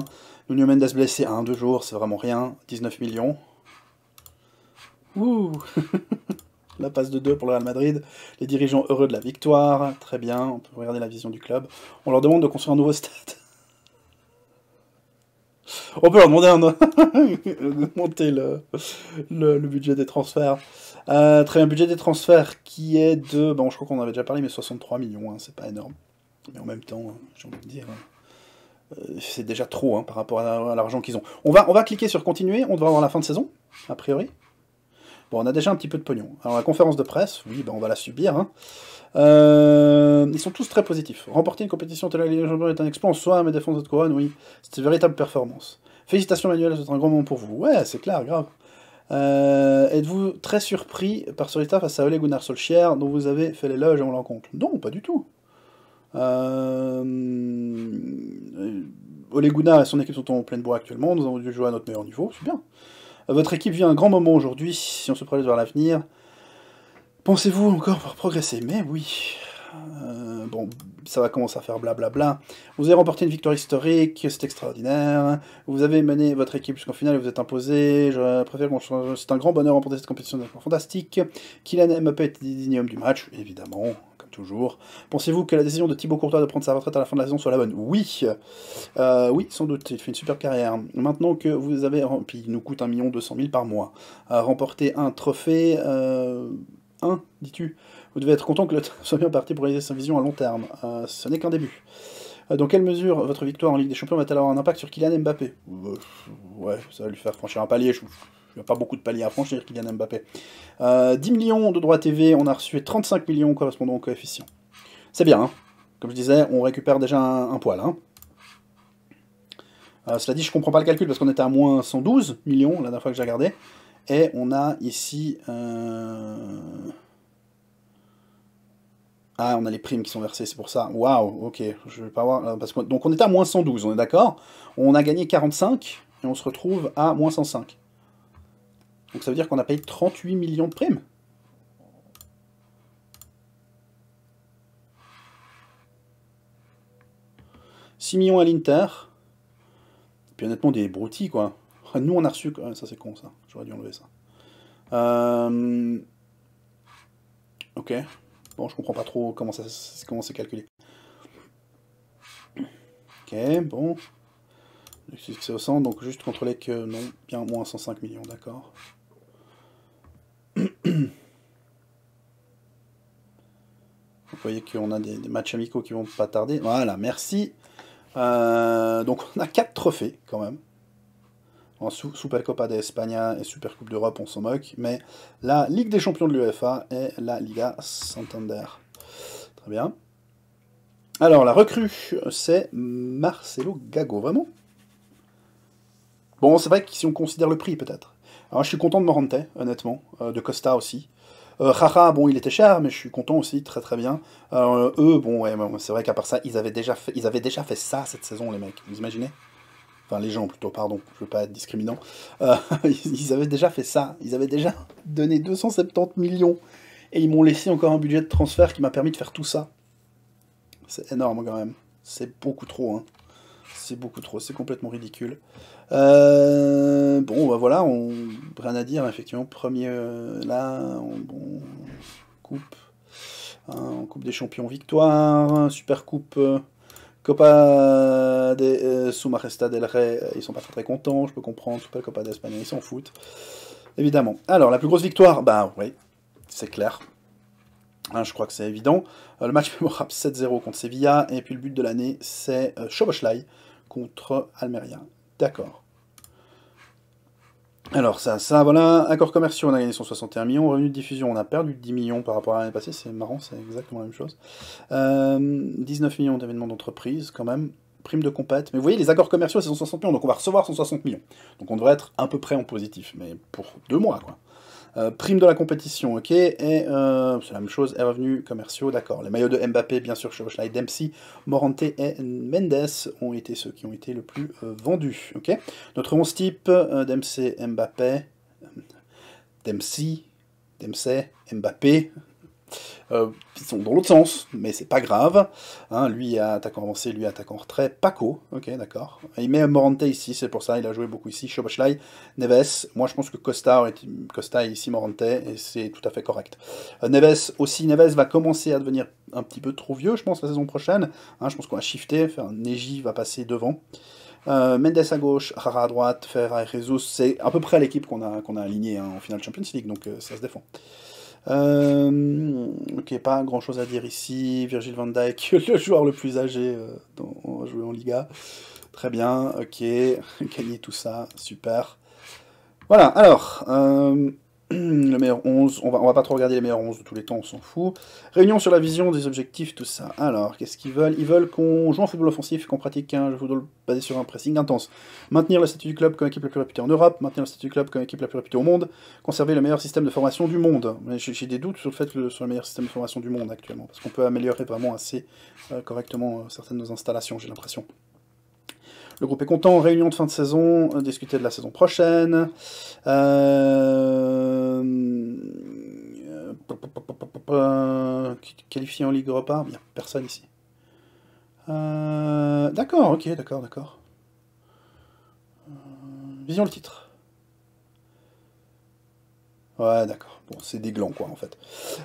Nuno Mendes blessé à 1-2 jours, c'est vraiment rien. 19 millions. Ouh <laughs> la passe de 2 pour le Real Madrid, les dirigeants heureux de la victoire, très bien, on peut regarder la vision du club. On leur demande de construire un nouveau stade. On peut leur demander de <laughs> monter le, budget des transferts. Euh, très bien, budget des transferts qui est de... Bon, je crois qu'on en avait déjà parlé, mais 63 millions, hein, c'est pas énorme. Mais en même temps, hein, j'ai envie de dire... Hein, euh, c'est déjà trop par rapport à l'argent qu'ils ont. On va, on va cliquer sur continuer, on devrait avoir la fin de saison, a priori. Bon, on a déjà un petit peu de pognon. Alors la conférence de presse, oui, ben on va la subir. Euh, ils sont tous très positifs. Remporter une compétition telle la Ligue Champions est un exploit Soit soi, mais défendre de couronne, oui, c'est une véritable performance. Félicitations Manuel, c'est un grand moment pour vous. Ouais, c'est clair, grave. Euh, Êtes-vous très surpris par ce résultat face à Ole Gunnar Solskjaer, dont vous avez fait l'éloge en l'encontre Non, pas du tout. Euh... Ole Gunnar et son équipe sont en pleine bois actuellement, nous avons dû jouer à notre meilleur niveau, c'est bien. Euh, votre équipe vit un grand moment aujourd'hui, si on se projette vers l'avenir, Pensez-vous encore pour progresser Mais oui. Euh, bon, ça va commencer à faire blablabla. Vous avez remporté une victoire historique, c'est extraordinaire. Vous avez mené votre équipe jusqu'en finale et vous êtes imposé. Je préfère C'est un grand bonheur remporter cette compétition fantastique. Kylian Mbappé est digne du match, évidemment, comme toujours. Pensez-vous que la décision de Thibaut Courtois de prendre sa retraite à la fin de la saison soit la bonne Oui. Euh, oui, sans doute. Il fait une super carrière. Maintenant que vous avez. rempli, il nous coûte 1 200 000 par mois. À remporter un trophée. Euh, Hein, dis-tu. Vous devez être content que le <laughs> soit bien parti pour réaliser sa vision à long terme. Euh, ce n'est qu'un début. Euh, dans quelle mesure votre victoire en Ligue des Champions va-t-elle avoir un impact sur Kylian Mbappé euh, Ouais, ça va lui faire franchir un palier, je il n'y pas beaucoup de paliers à franchir, Kylian Mbappé. 10 millions de droits TV, on a reçu 35 millions correspondant au coefficient. C'est bien, hein. comme je disais, on récupère déjà un, poil. Hein. cela dit, je ne comprends pas le calcul parce qu'on était à moins 112 millions la dernière fois que j'ai regardé. Et on a ici... Euh, ah, on a les primes qui sont versées, c'est pour ça. Waouh, ok, je vais pas voir... Euh, parce que... Donc on est à moins 112, on est d'accord On a gagné 45, et on se retrouve à moins 105. Donc ça veut dire qu'on a payé 38 millions de primes 6 millions à l'Inter. Puis honnêtement, des broutilles, quoi. Nous, on a reçu... ça, c'est con, ça. J'aurais dû enlever ça. Euh, ok. Bon, je comprends pas trop comment ça comment c'est calculé. Ok, bon. Le succès au centre, donc juste contrôler que non, bien moins 105 millions, d'accord. <clears throat> Vous voyez qu'on a des, matchs amicaux qui vont pas tarder. Voilà, merci. Euh, donc on a 4 trophées quand même. En Supercopa d'Espagne et Supercoupe d'Europe, on s'en moque. Mais la Ligue des champions de l'UEFA et la Liga Santander. Très bien. Alors, la recrue, c'est Marcelo Gago, vraiment Bon, c'est vrai que si on considère le prix, peut-être. Alors, je suis content de Morante, honnêtement, euh, de Costa aussi. Euh, bon, il était cher, mais je suis content aussi, très très bien. Euh, eux, bon, c'est vrai qu'à part ça, ils avaient, déjà fait, ils avaient déjà fait ça cette saison, les mecs. Vous imaginez enfin les gens plutôt, pardon, je veux pas être discriminant, euh, <laughs> ils avaient déjà fait ça, ils avaient déjà donné 270 millions, et ils m'ont laissé encore un budget de transfert qui m'a permis de faire tout ça. C'est énorme quand même, c'est beaucoup trop, hein. c'est beaucoup trop, c'est complètement ridicule. Euh, bon, bah voilà, on, rien à dire, effectivement, premier, euh, là, on, coupe, hein, coupe des champions victoire, hein, super coupe... Copa de euh, del Rey, euh, ils sont pas très, contents, je peux comprendre. le Copa d'Espagne, ils s'en foutent. Évidemment. Alors, la plus grosse victoire, bah oui, c'est clair. Hein, je crois que c'est évident. Euh, le match <laughs> mémorable 7-0 contre Sevilla. Et puis le but de l'année, c'est euh, contre Almeria. D'accord. Alors ça, ça, voilà, accord commerciaux, on a gagné 161 millions, revenus de diffusion, on a perdu 10 millions par rapport à l'année passée, c'est marrant, c'est exactement la même chose. 19 euh, millions d'événements d'entreprise quand même, prime de compète, mais vous voyez, les accords commerciaux, c'est 160 millions, donc on va recevoir 160 millions. Donc on devrait être à peu près en positif, mais pour deux mois, quoi. Euh, prime de la compétition, ok Et euh, c'est la même chose, revenus commerciaux, d'accord. Les maillots de Mbappé, bien sûr, Chevrolet, Dempsey, Morante et Mendes ont été ceux qui ont été le plus euh, vendus, ok Notre 11 type, Dempsey, Mbappé, Dempsey, Dempsey, Mbappé, euh, ils sont dans l'autre sens, mais c'est pas grave. Hein, lui attaque en avancé, lui attaque en retrait. Paco, ok, d'accord. Il met Morante ici, c'est pour ça, il a joué beaucoup ici. Chobachlai, Neves, moi je pense que Costa, est, Costa ici Morante, et c'est tout à fait correct. Euh, Neves aussi, Neves va commencer à devenir un petit peu trop vieux, je pense, la saison prochaine. Hein, je pense qu'on va shifter, faire, Neji va passer devant. Euh, Mendes à gauche, Rara à droite, faire et c'est à peu près l'équipe qu'on a, qu'on a alignée hein, en finale Champions League, donc ça se défend. Euh, ok, pas grand chose à dire ici. Virgil van Dijk, <laughs> le joueur le plus âgé euh, dont on en Liga. Très bien, ok, <laughs> gagner tout ça, super. Voilà, alors, euh, Hmm, le meilleur 11, on va, on va pas trop regarder les meilleurs 11 de tous les temps, on s'en fout. Réunion sur la vision, des objectifs, tout ça. Alors, qu'est-ce qu'ils veulent Ils veulent qu'on joue en football offensif, qu'on pratique un jeu football basé sur un pressing intense. Maintenir le statut du club comme équipe la plus réputée en Europe, maintenir le statut du club comme équipe la plus réputée au monde, conserver le meilleur système de formation du monde. J'ai des doutes sur le fait que, sur le meilleur système de formation du monde actuellement, parce qu'on peut améliorer vraiment assez euh, correctement euh, certaines de nos installations, j'ai l'impression. Le groupe est content, réunion de fin de saison, euh, discuter de la saison prochaine. Euh, qualifié en Ligue Europa, bien personne ici. Euh, d'accord, ok, d'accord, d'accord. Vision le titre. Ouais, d'accord. Bon, c'est des glands, quoi, en fait.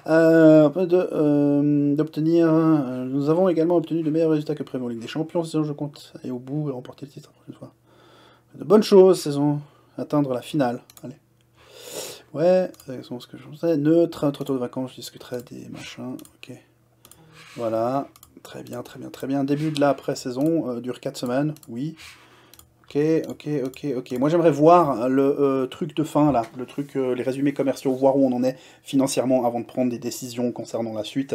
Euh, euh, d'obtenir... nous avons également obtenu de meilleurs résultats que prévu en Ligue des Champions. Saison, je compte aller au bout et remporter le titre la prochaine fois. De bonnes choses, saison. Atteindre la finale. Allez. Ouais, c'est ce que je pensais. Neutre, un retour de vacances, je discuterai des machins. Ok. Voilà. Très bien, très bien, très bien. Début de la après-saison, euh, dure 4 semaines, oui. Ok, ok, ok, ok. Moi j'aimerais voir euh, le euh, truc de fin là, le truc, euh, les résumés commerciaux, voir où on en est financièrement avant de prendre des décisions concernant la suite.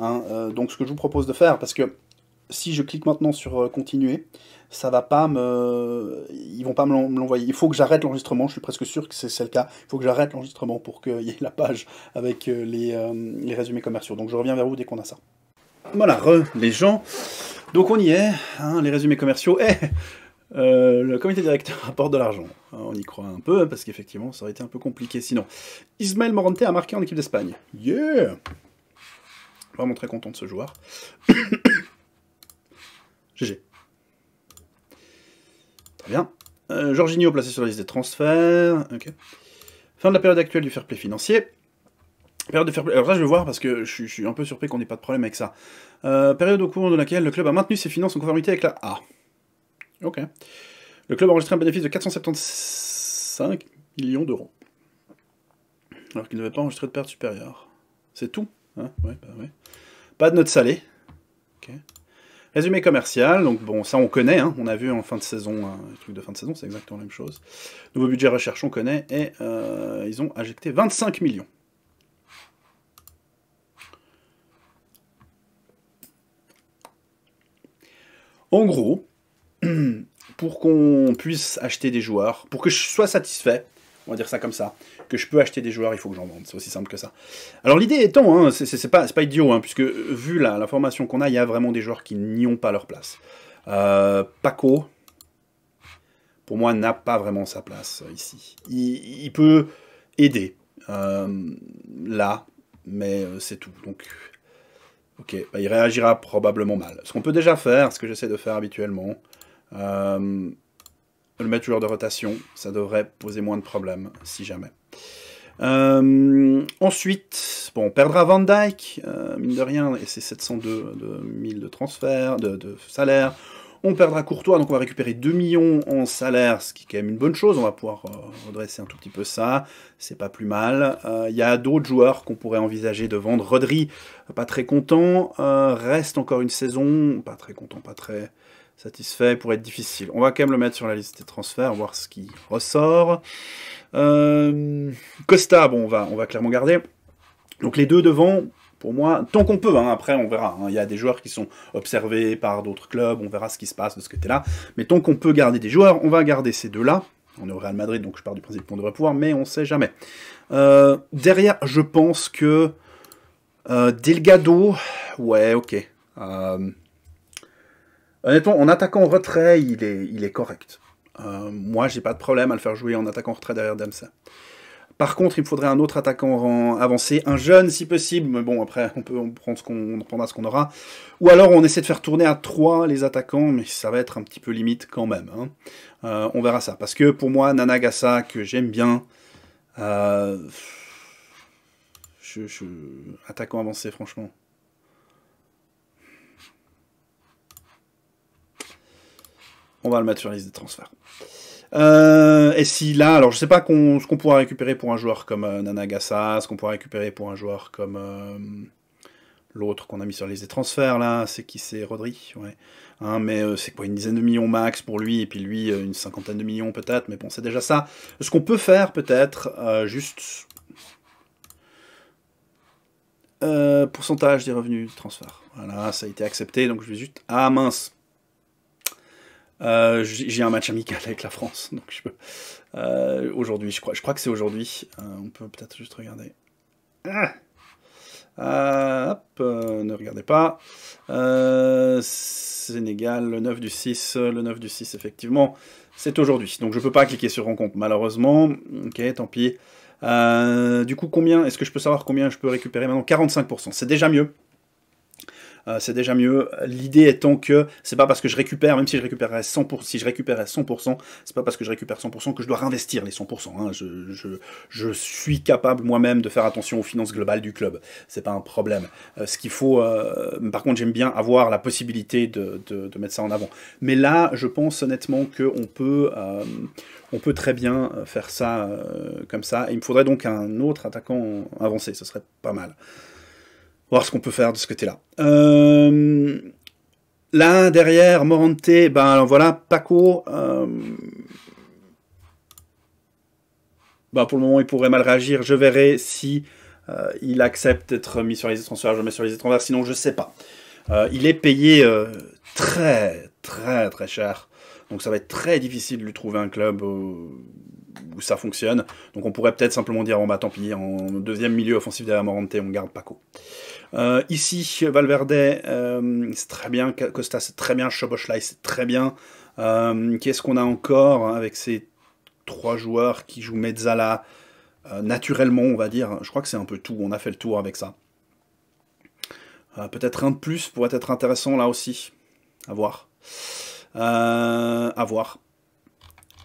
Hein. donc ce que je vous propose de faire, parce que si je clique maintenant sur continuer, ça va pas me... Ils vont pas me l'envoyer. Il faut que j'arrête l'enregistrement, je suis presque sûr que c'est le cas. Il faut que j'arrête l'enregistrement pour qu'il y ait la page avec les, les résumés commerciaux. Donc je reviens vers vous dès qu'on a ça. Voilà, les gens. Donc on y est, hein, les résumés commerciaux. Eh euh, le comité directeur <laughs> apporte de l'argent. Hein, on y croit un peu, hein, parce qu'effectivement, ça aurait été un peu compliqué sinon. Ismaël Morante a marqué en équipe d'Espagne. Yeah Vraiment très content de ce joueur. GG. <coughs> Très bien. Euh, Jorginho placé sur la liste des transferts. Fin de la période actuelle du fair play financier. Période de fair play. Alors ça, je vais voir parce que je, suis un peu surpris qu'on n'ait pas de problème avec ça. Euh, période au cours de laquelle le club a maintenu ses finances en conformité avec la A. Ok. Le club a enregistré un bénéfice de 475 millions d'euros. Alors qu'il ne devait pas enregistrer de perte supérieure. C'est tout hein bah Pas de notes salée. Résumé commercial, donc bon, ça on connaît, hein. on a vu en fin de saison, un euh, truc de fin de saison, c'est exactement la même chose. Nouveau budget recherche, on connaît, et euh, ils ont injecté 25 millions. En gros, <clears throat> pour qu'on puisse acheter des joueurs, pour que je sois satisfait, on va dire ça comme ça, que je peux acheter des joueurs, il faut que j'en vende, c'est aussi simple que ça. Alors l'idée étant, hein, c'est pas, pas idiot, hein, puisque vu l'information qu'on a, il y a vraiment des joueurs qui n'y ont pas leur place. Euh, Paco, pour moi, n'a pas vraiment sa place euh, ici. Il, peut aider, euh, là, mais c'est tout. Donc, ok, bah, il réagira probablement mal. Ce qu'on peut déjà faire, ce que j'essaie de faire habituellement, euh, le mettre joueur de rotation, ça devrait poser moins de problèmes, si jamais. Euh, ensuite, bon, on perdra Van Dyke, euh, mine de rien, et c'est 702 de de transfert, de, de, salaire. On perdra Courtois, donc on va récupérer 2 millions en salaire, ce qui est quand même une bonne chose. On va pouvoir redresser un tout petit peu ça, c'est pas plus mal. Il y a d'autres joueurs qu'on pourrait envisager de vendre. Rodri, pas très content. reste encore une saison, pas très content, pas très satisfait, pourrait être difficile. On va quand même le mettre sur la liste des transferts, voir ce qui ressort. Euh, Costa, bon, on va, on va clairement garder. Donc les deux devant, pour moi, tant qu'on peut, hein. après on verra. Hein. Il y a des joueurs qui sont observés par d'autres clubs, on verra ce qui se passe de ce côté-là. Mais tant qu'on peut garder des joueurs, on va garder ces deux-là. On est au Real Madrid, donc je pars du principe qu'on devrait pouvoir, mais on sait jamais. Euh, derrière, je pense que euh, Delgado, ouais, ok. Honnêtement, en attaquant retrait, il est, il est correct. Moi, euh, moi, j'ai pas de problème à le faire jouer en attaquant retrait derrière Damsa. Par contre, il me faudrait un autre attaquant avancé, un jeune si possible, mais bon, après, on, peut, on, ce qu'on, prendra ce qu'on aura. Ou alors, on essaie de faire tourner à trois les attaquants, mais ça va être un petit peu limite quand même. Hein. Euh, on verra ça. Parce que pour moi, Nanagasa, que j'aime bien, euh, je, je, attaquant avancé, franchement. On va le mettre sur la liste des transferts. Euh, et si là, alors je sais pas ce qu'on pourra récupérer pour un joueur comme euh, Nanagasa, ce qu'on pourra récupérer pour un joueur comme euh, l'autre qu'on a mis sur la liste des transferts là, c'est qui c'est Rodri, ouais. Hein, mais c'est quoi une dizaine de millions max pour lui et puis lui une cinquantaine de millions peut-être, mais bon c'est déjà ça. Ce qu'on peut faire peut-être, juste pourcentage des revenus de transfert. Voilà, ça a été accepté, donc je vais juste ah mince. Euh, j'ai un match amical avec la France, donc je peux. Euh, aujourd'hui, je crois, je crois que c'est aujourd'hui. Euh, on peut peut-être juste regarder. Ah. Ah, hop, ne regardez pas. Sénégal, le 9 du 6, le 9 du 6, effectivement, c'est aujourd'hui. Donc je peux pas cliquer sur rencontre, malheureusement. Ok, tant pis. du coup, combien Est-ce que je peux savoir combien je peux récupérer maintenant 45%, c'est déjà mieux. Euh, c'est déjà mieux. L'idée étant que c'est pas parce que je récupère, même si je récupérais 100%, si je 100%, c'est pas parce que je récupère 100% que je dois réinvestir les 100%. Hein. Je, suis capable moi-même de faire attention aux finances globales du club. C'est pas un problème. Euh, ce qu'il faut, euh, par contre, j'aime bien avoir la possibilité de, mettre ça en avant. Mais là, je pense honnêtement qu'on peut, on peut très bien faire ça comme ça. il me faudrait donc un autre attaquant avancé. Ce serait pas mal voir ce qu'on peut faire de ce côté-là. Euh, là, derrière, Morante, ben voilà, Paco. Euh, ben pour le moment, il pourrait mal réagir. Je verrai si euh, il accepte d'être mis sur les étrangers, Je le mets sur les étrangers, sinon je ne sais pas. il est payé très, très très cher. Donc ça va être très difficile de lui trouver un club euh, où, ça fonctionne. Donc on pourrait peut-être simplement dire, en bah tant pis, en deuxième milieu offensif derrière Morante, on garde Paco. Euh, ici, Valverde, euh, c'est très bien, Costa c'est très bien, Choboschlai c'est très bien. Qu'est-ce qu'on a encore avec ces trois joueurs qui jouent Mezzala naturellement, on va dire Je crois que c'est un peu tout, on a fait le tour avec ça. Peut-être un de plus pourrait être intéressant là aussi, à voir. Euh, à voir.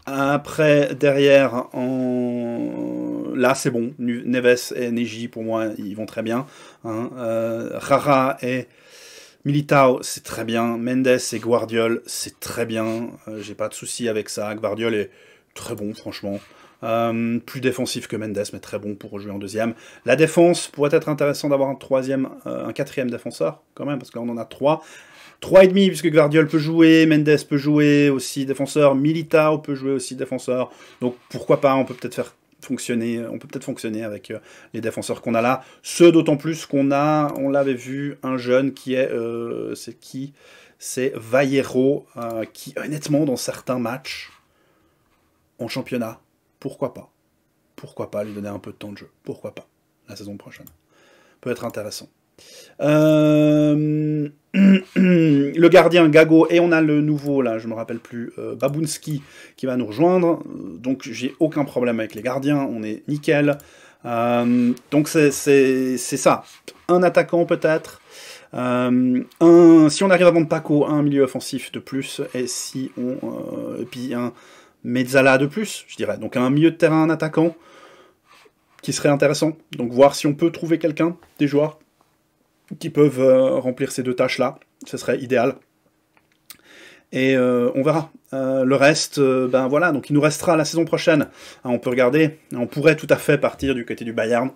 Après, derrière, en... là c'est bon. Neves et Neji, pour moi, ils vont très bien. Hein. Euh, Rara et Militao, c'est très bien. Mendes et Guardiol, c'est très bien. Euh, j'ai pas de souci avec ça. Guardiol est très bon, franchement. plus défensif que Mendes, mais très bon pour jouer en deuxième. La défense pourrait être intéressant d'avoir un troisième, un quatrième défenseur, quand même, parce que on en a trois. 3,5 puisque Guardiola peut jouer, Mendes peut jouer aussi défenseur, Militao peut jouer aussi défenseur. Donc pourquoi pas, on peut peut-être faire fonctionner, on peut peut-être fonctionner avec euh, les défenseurs qu'on a là. Ce d'autant plus qu'on a, on l'avait vu, un jeune qui est, euh, c'est qui C'est Valero, euh, qui honnêtement dans certains matchs en championnat, pourquoi pas Pourquoi pas lui donner un peu de temps de jeu Pourquoi pas La saison prochaine peut être intéressant. Euh, <clears throat> le gardien Gago et on a le nouveau là, je me rappelle plus, euh, Babunski qui va nous rejoindre. Euh, donc j'ai aucun problème avec les gardiens, on est nickel. donc c'est ça. Un attaquant peut-être. un, si on arrive à vendre Paco, un milieu offensif de plus, et si on, et puis un Mezzala de plus, je dirais. Donc un milieu de terrain, un attaquant, qui serait intéressant. Donc voir si on peut trouver quelqu'un, des joueurs qui peuvent euh, remplir ces deux tâches-là. Ce serait idéal. Et euh, on verra. Euh, le reste, euh, ben voilà, donc il nous restera la saison prochaine. Hein, on peut regarder, on pourrait tout à fait partir du côté du Bayern.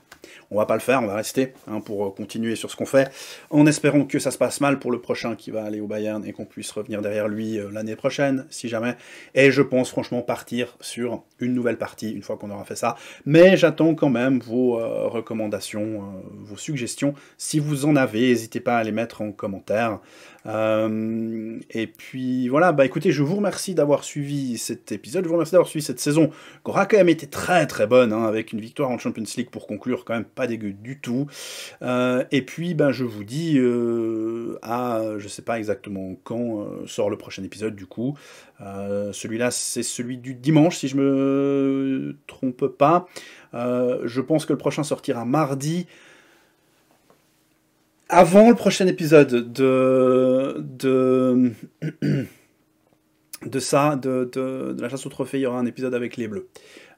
On va pas le faire, on va rester hein, pour euh, continuer sur ce qu'on fait, en espérant que ça se passe mal pour le prochain qui va aller au Bayern et qu'on puisse revenir derrière lui l'année prochaine, si jamais. Et je pense franchement partir sur une nouvelle partie une fois qu'on aura fait ça. Mais j'attends quand même vos recommandations, vos suggestions. Si vous en avez, n'hésitez pas à les mettre en commentaire. et puis voilà, bah écoutez, je vous remercie d'avoir suivi cet épisode, je vous remercie d'avoir suivi cette saison qui aura quand même été très très bonne, hein, avec une victoire en Champions League pour conclure, quand même pas dégueu du tout. Euh, et puis ben, je vous dis euh, à, je sais pas exactement quand euh, sort le prochain épisode du coup. celui-là c'est celui du dimanche si je me trompe pas. je pense que le prochain sortira mardi avant le prochain épisode de, de <clears throat> de ça, de, de, la chasse au trophée, il y aura un épisode avec les bleus.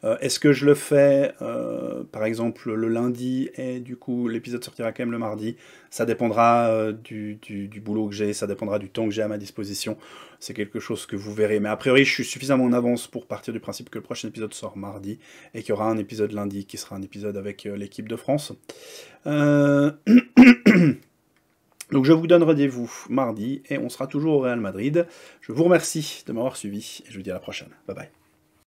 Euh, est-ce que je le fais, euh, par exemple, le lundi et du coup l'épisode sortira quand même le mardi Ça dépendra euh, du, boulot que j'ai, ça dépendra du temps que j'ai à ma disposition. C'est quelque chose que vous verrez. Mais a priori, je suis suffisamment en avance pour partir du principe que le prochain épisode sort mardi et qu'il y aura un épisode lundi qui sera un épisode avec l'équipe de France. <clears throat> Donc je vous donne rendez-vous mardi et on sera toujours au Real Madrid. Je vous remercie de m'avoir suivi et je vous dis à la prochaine. Bye bye.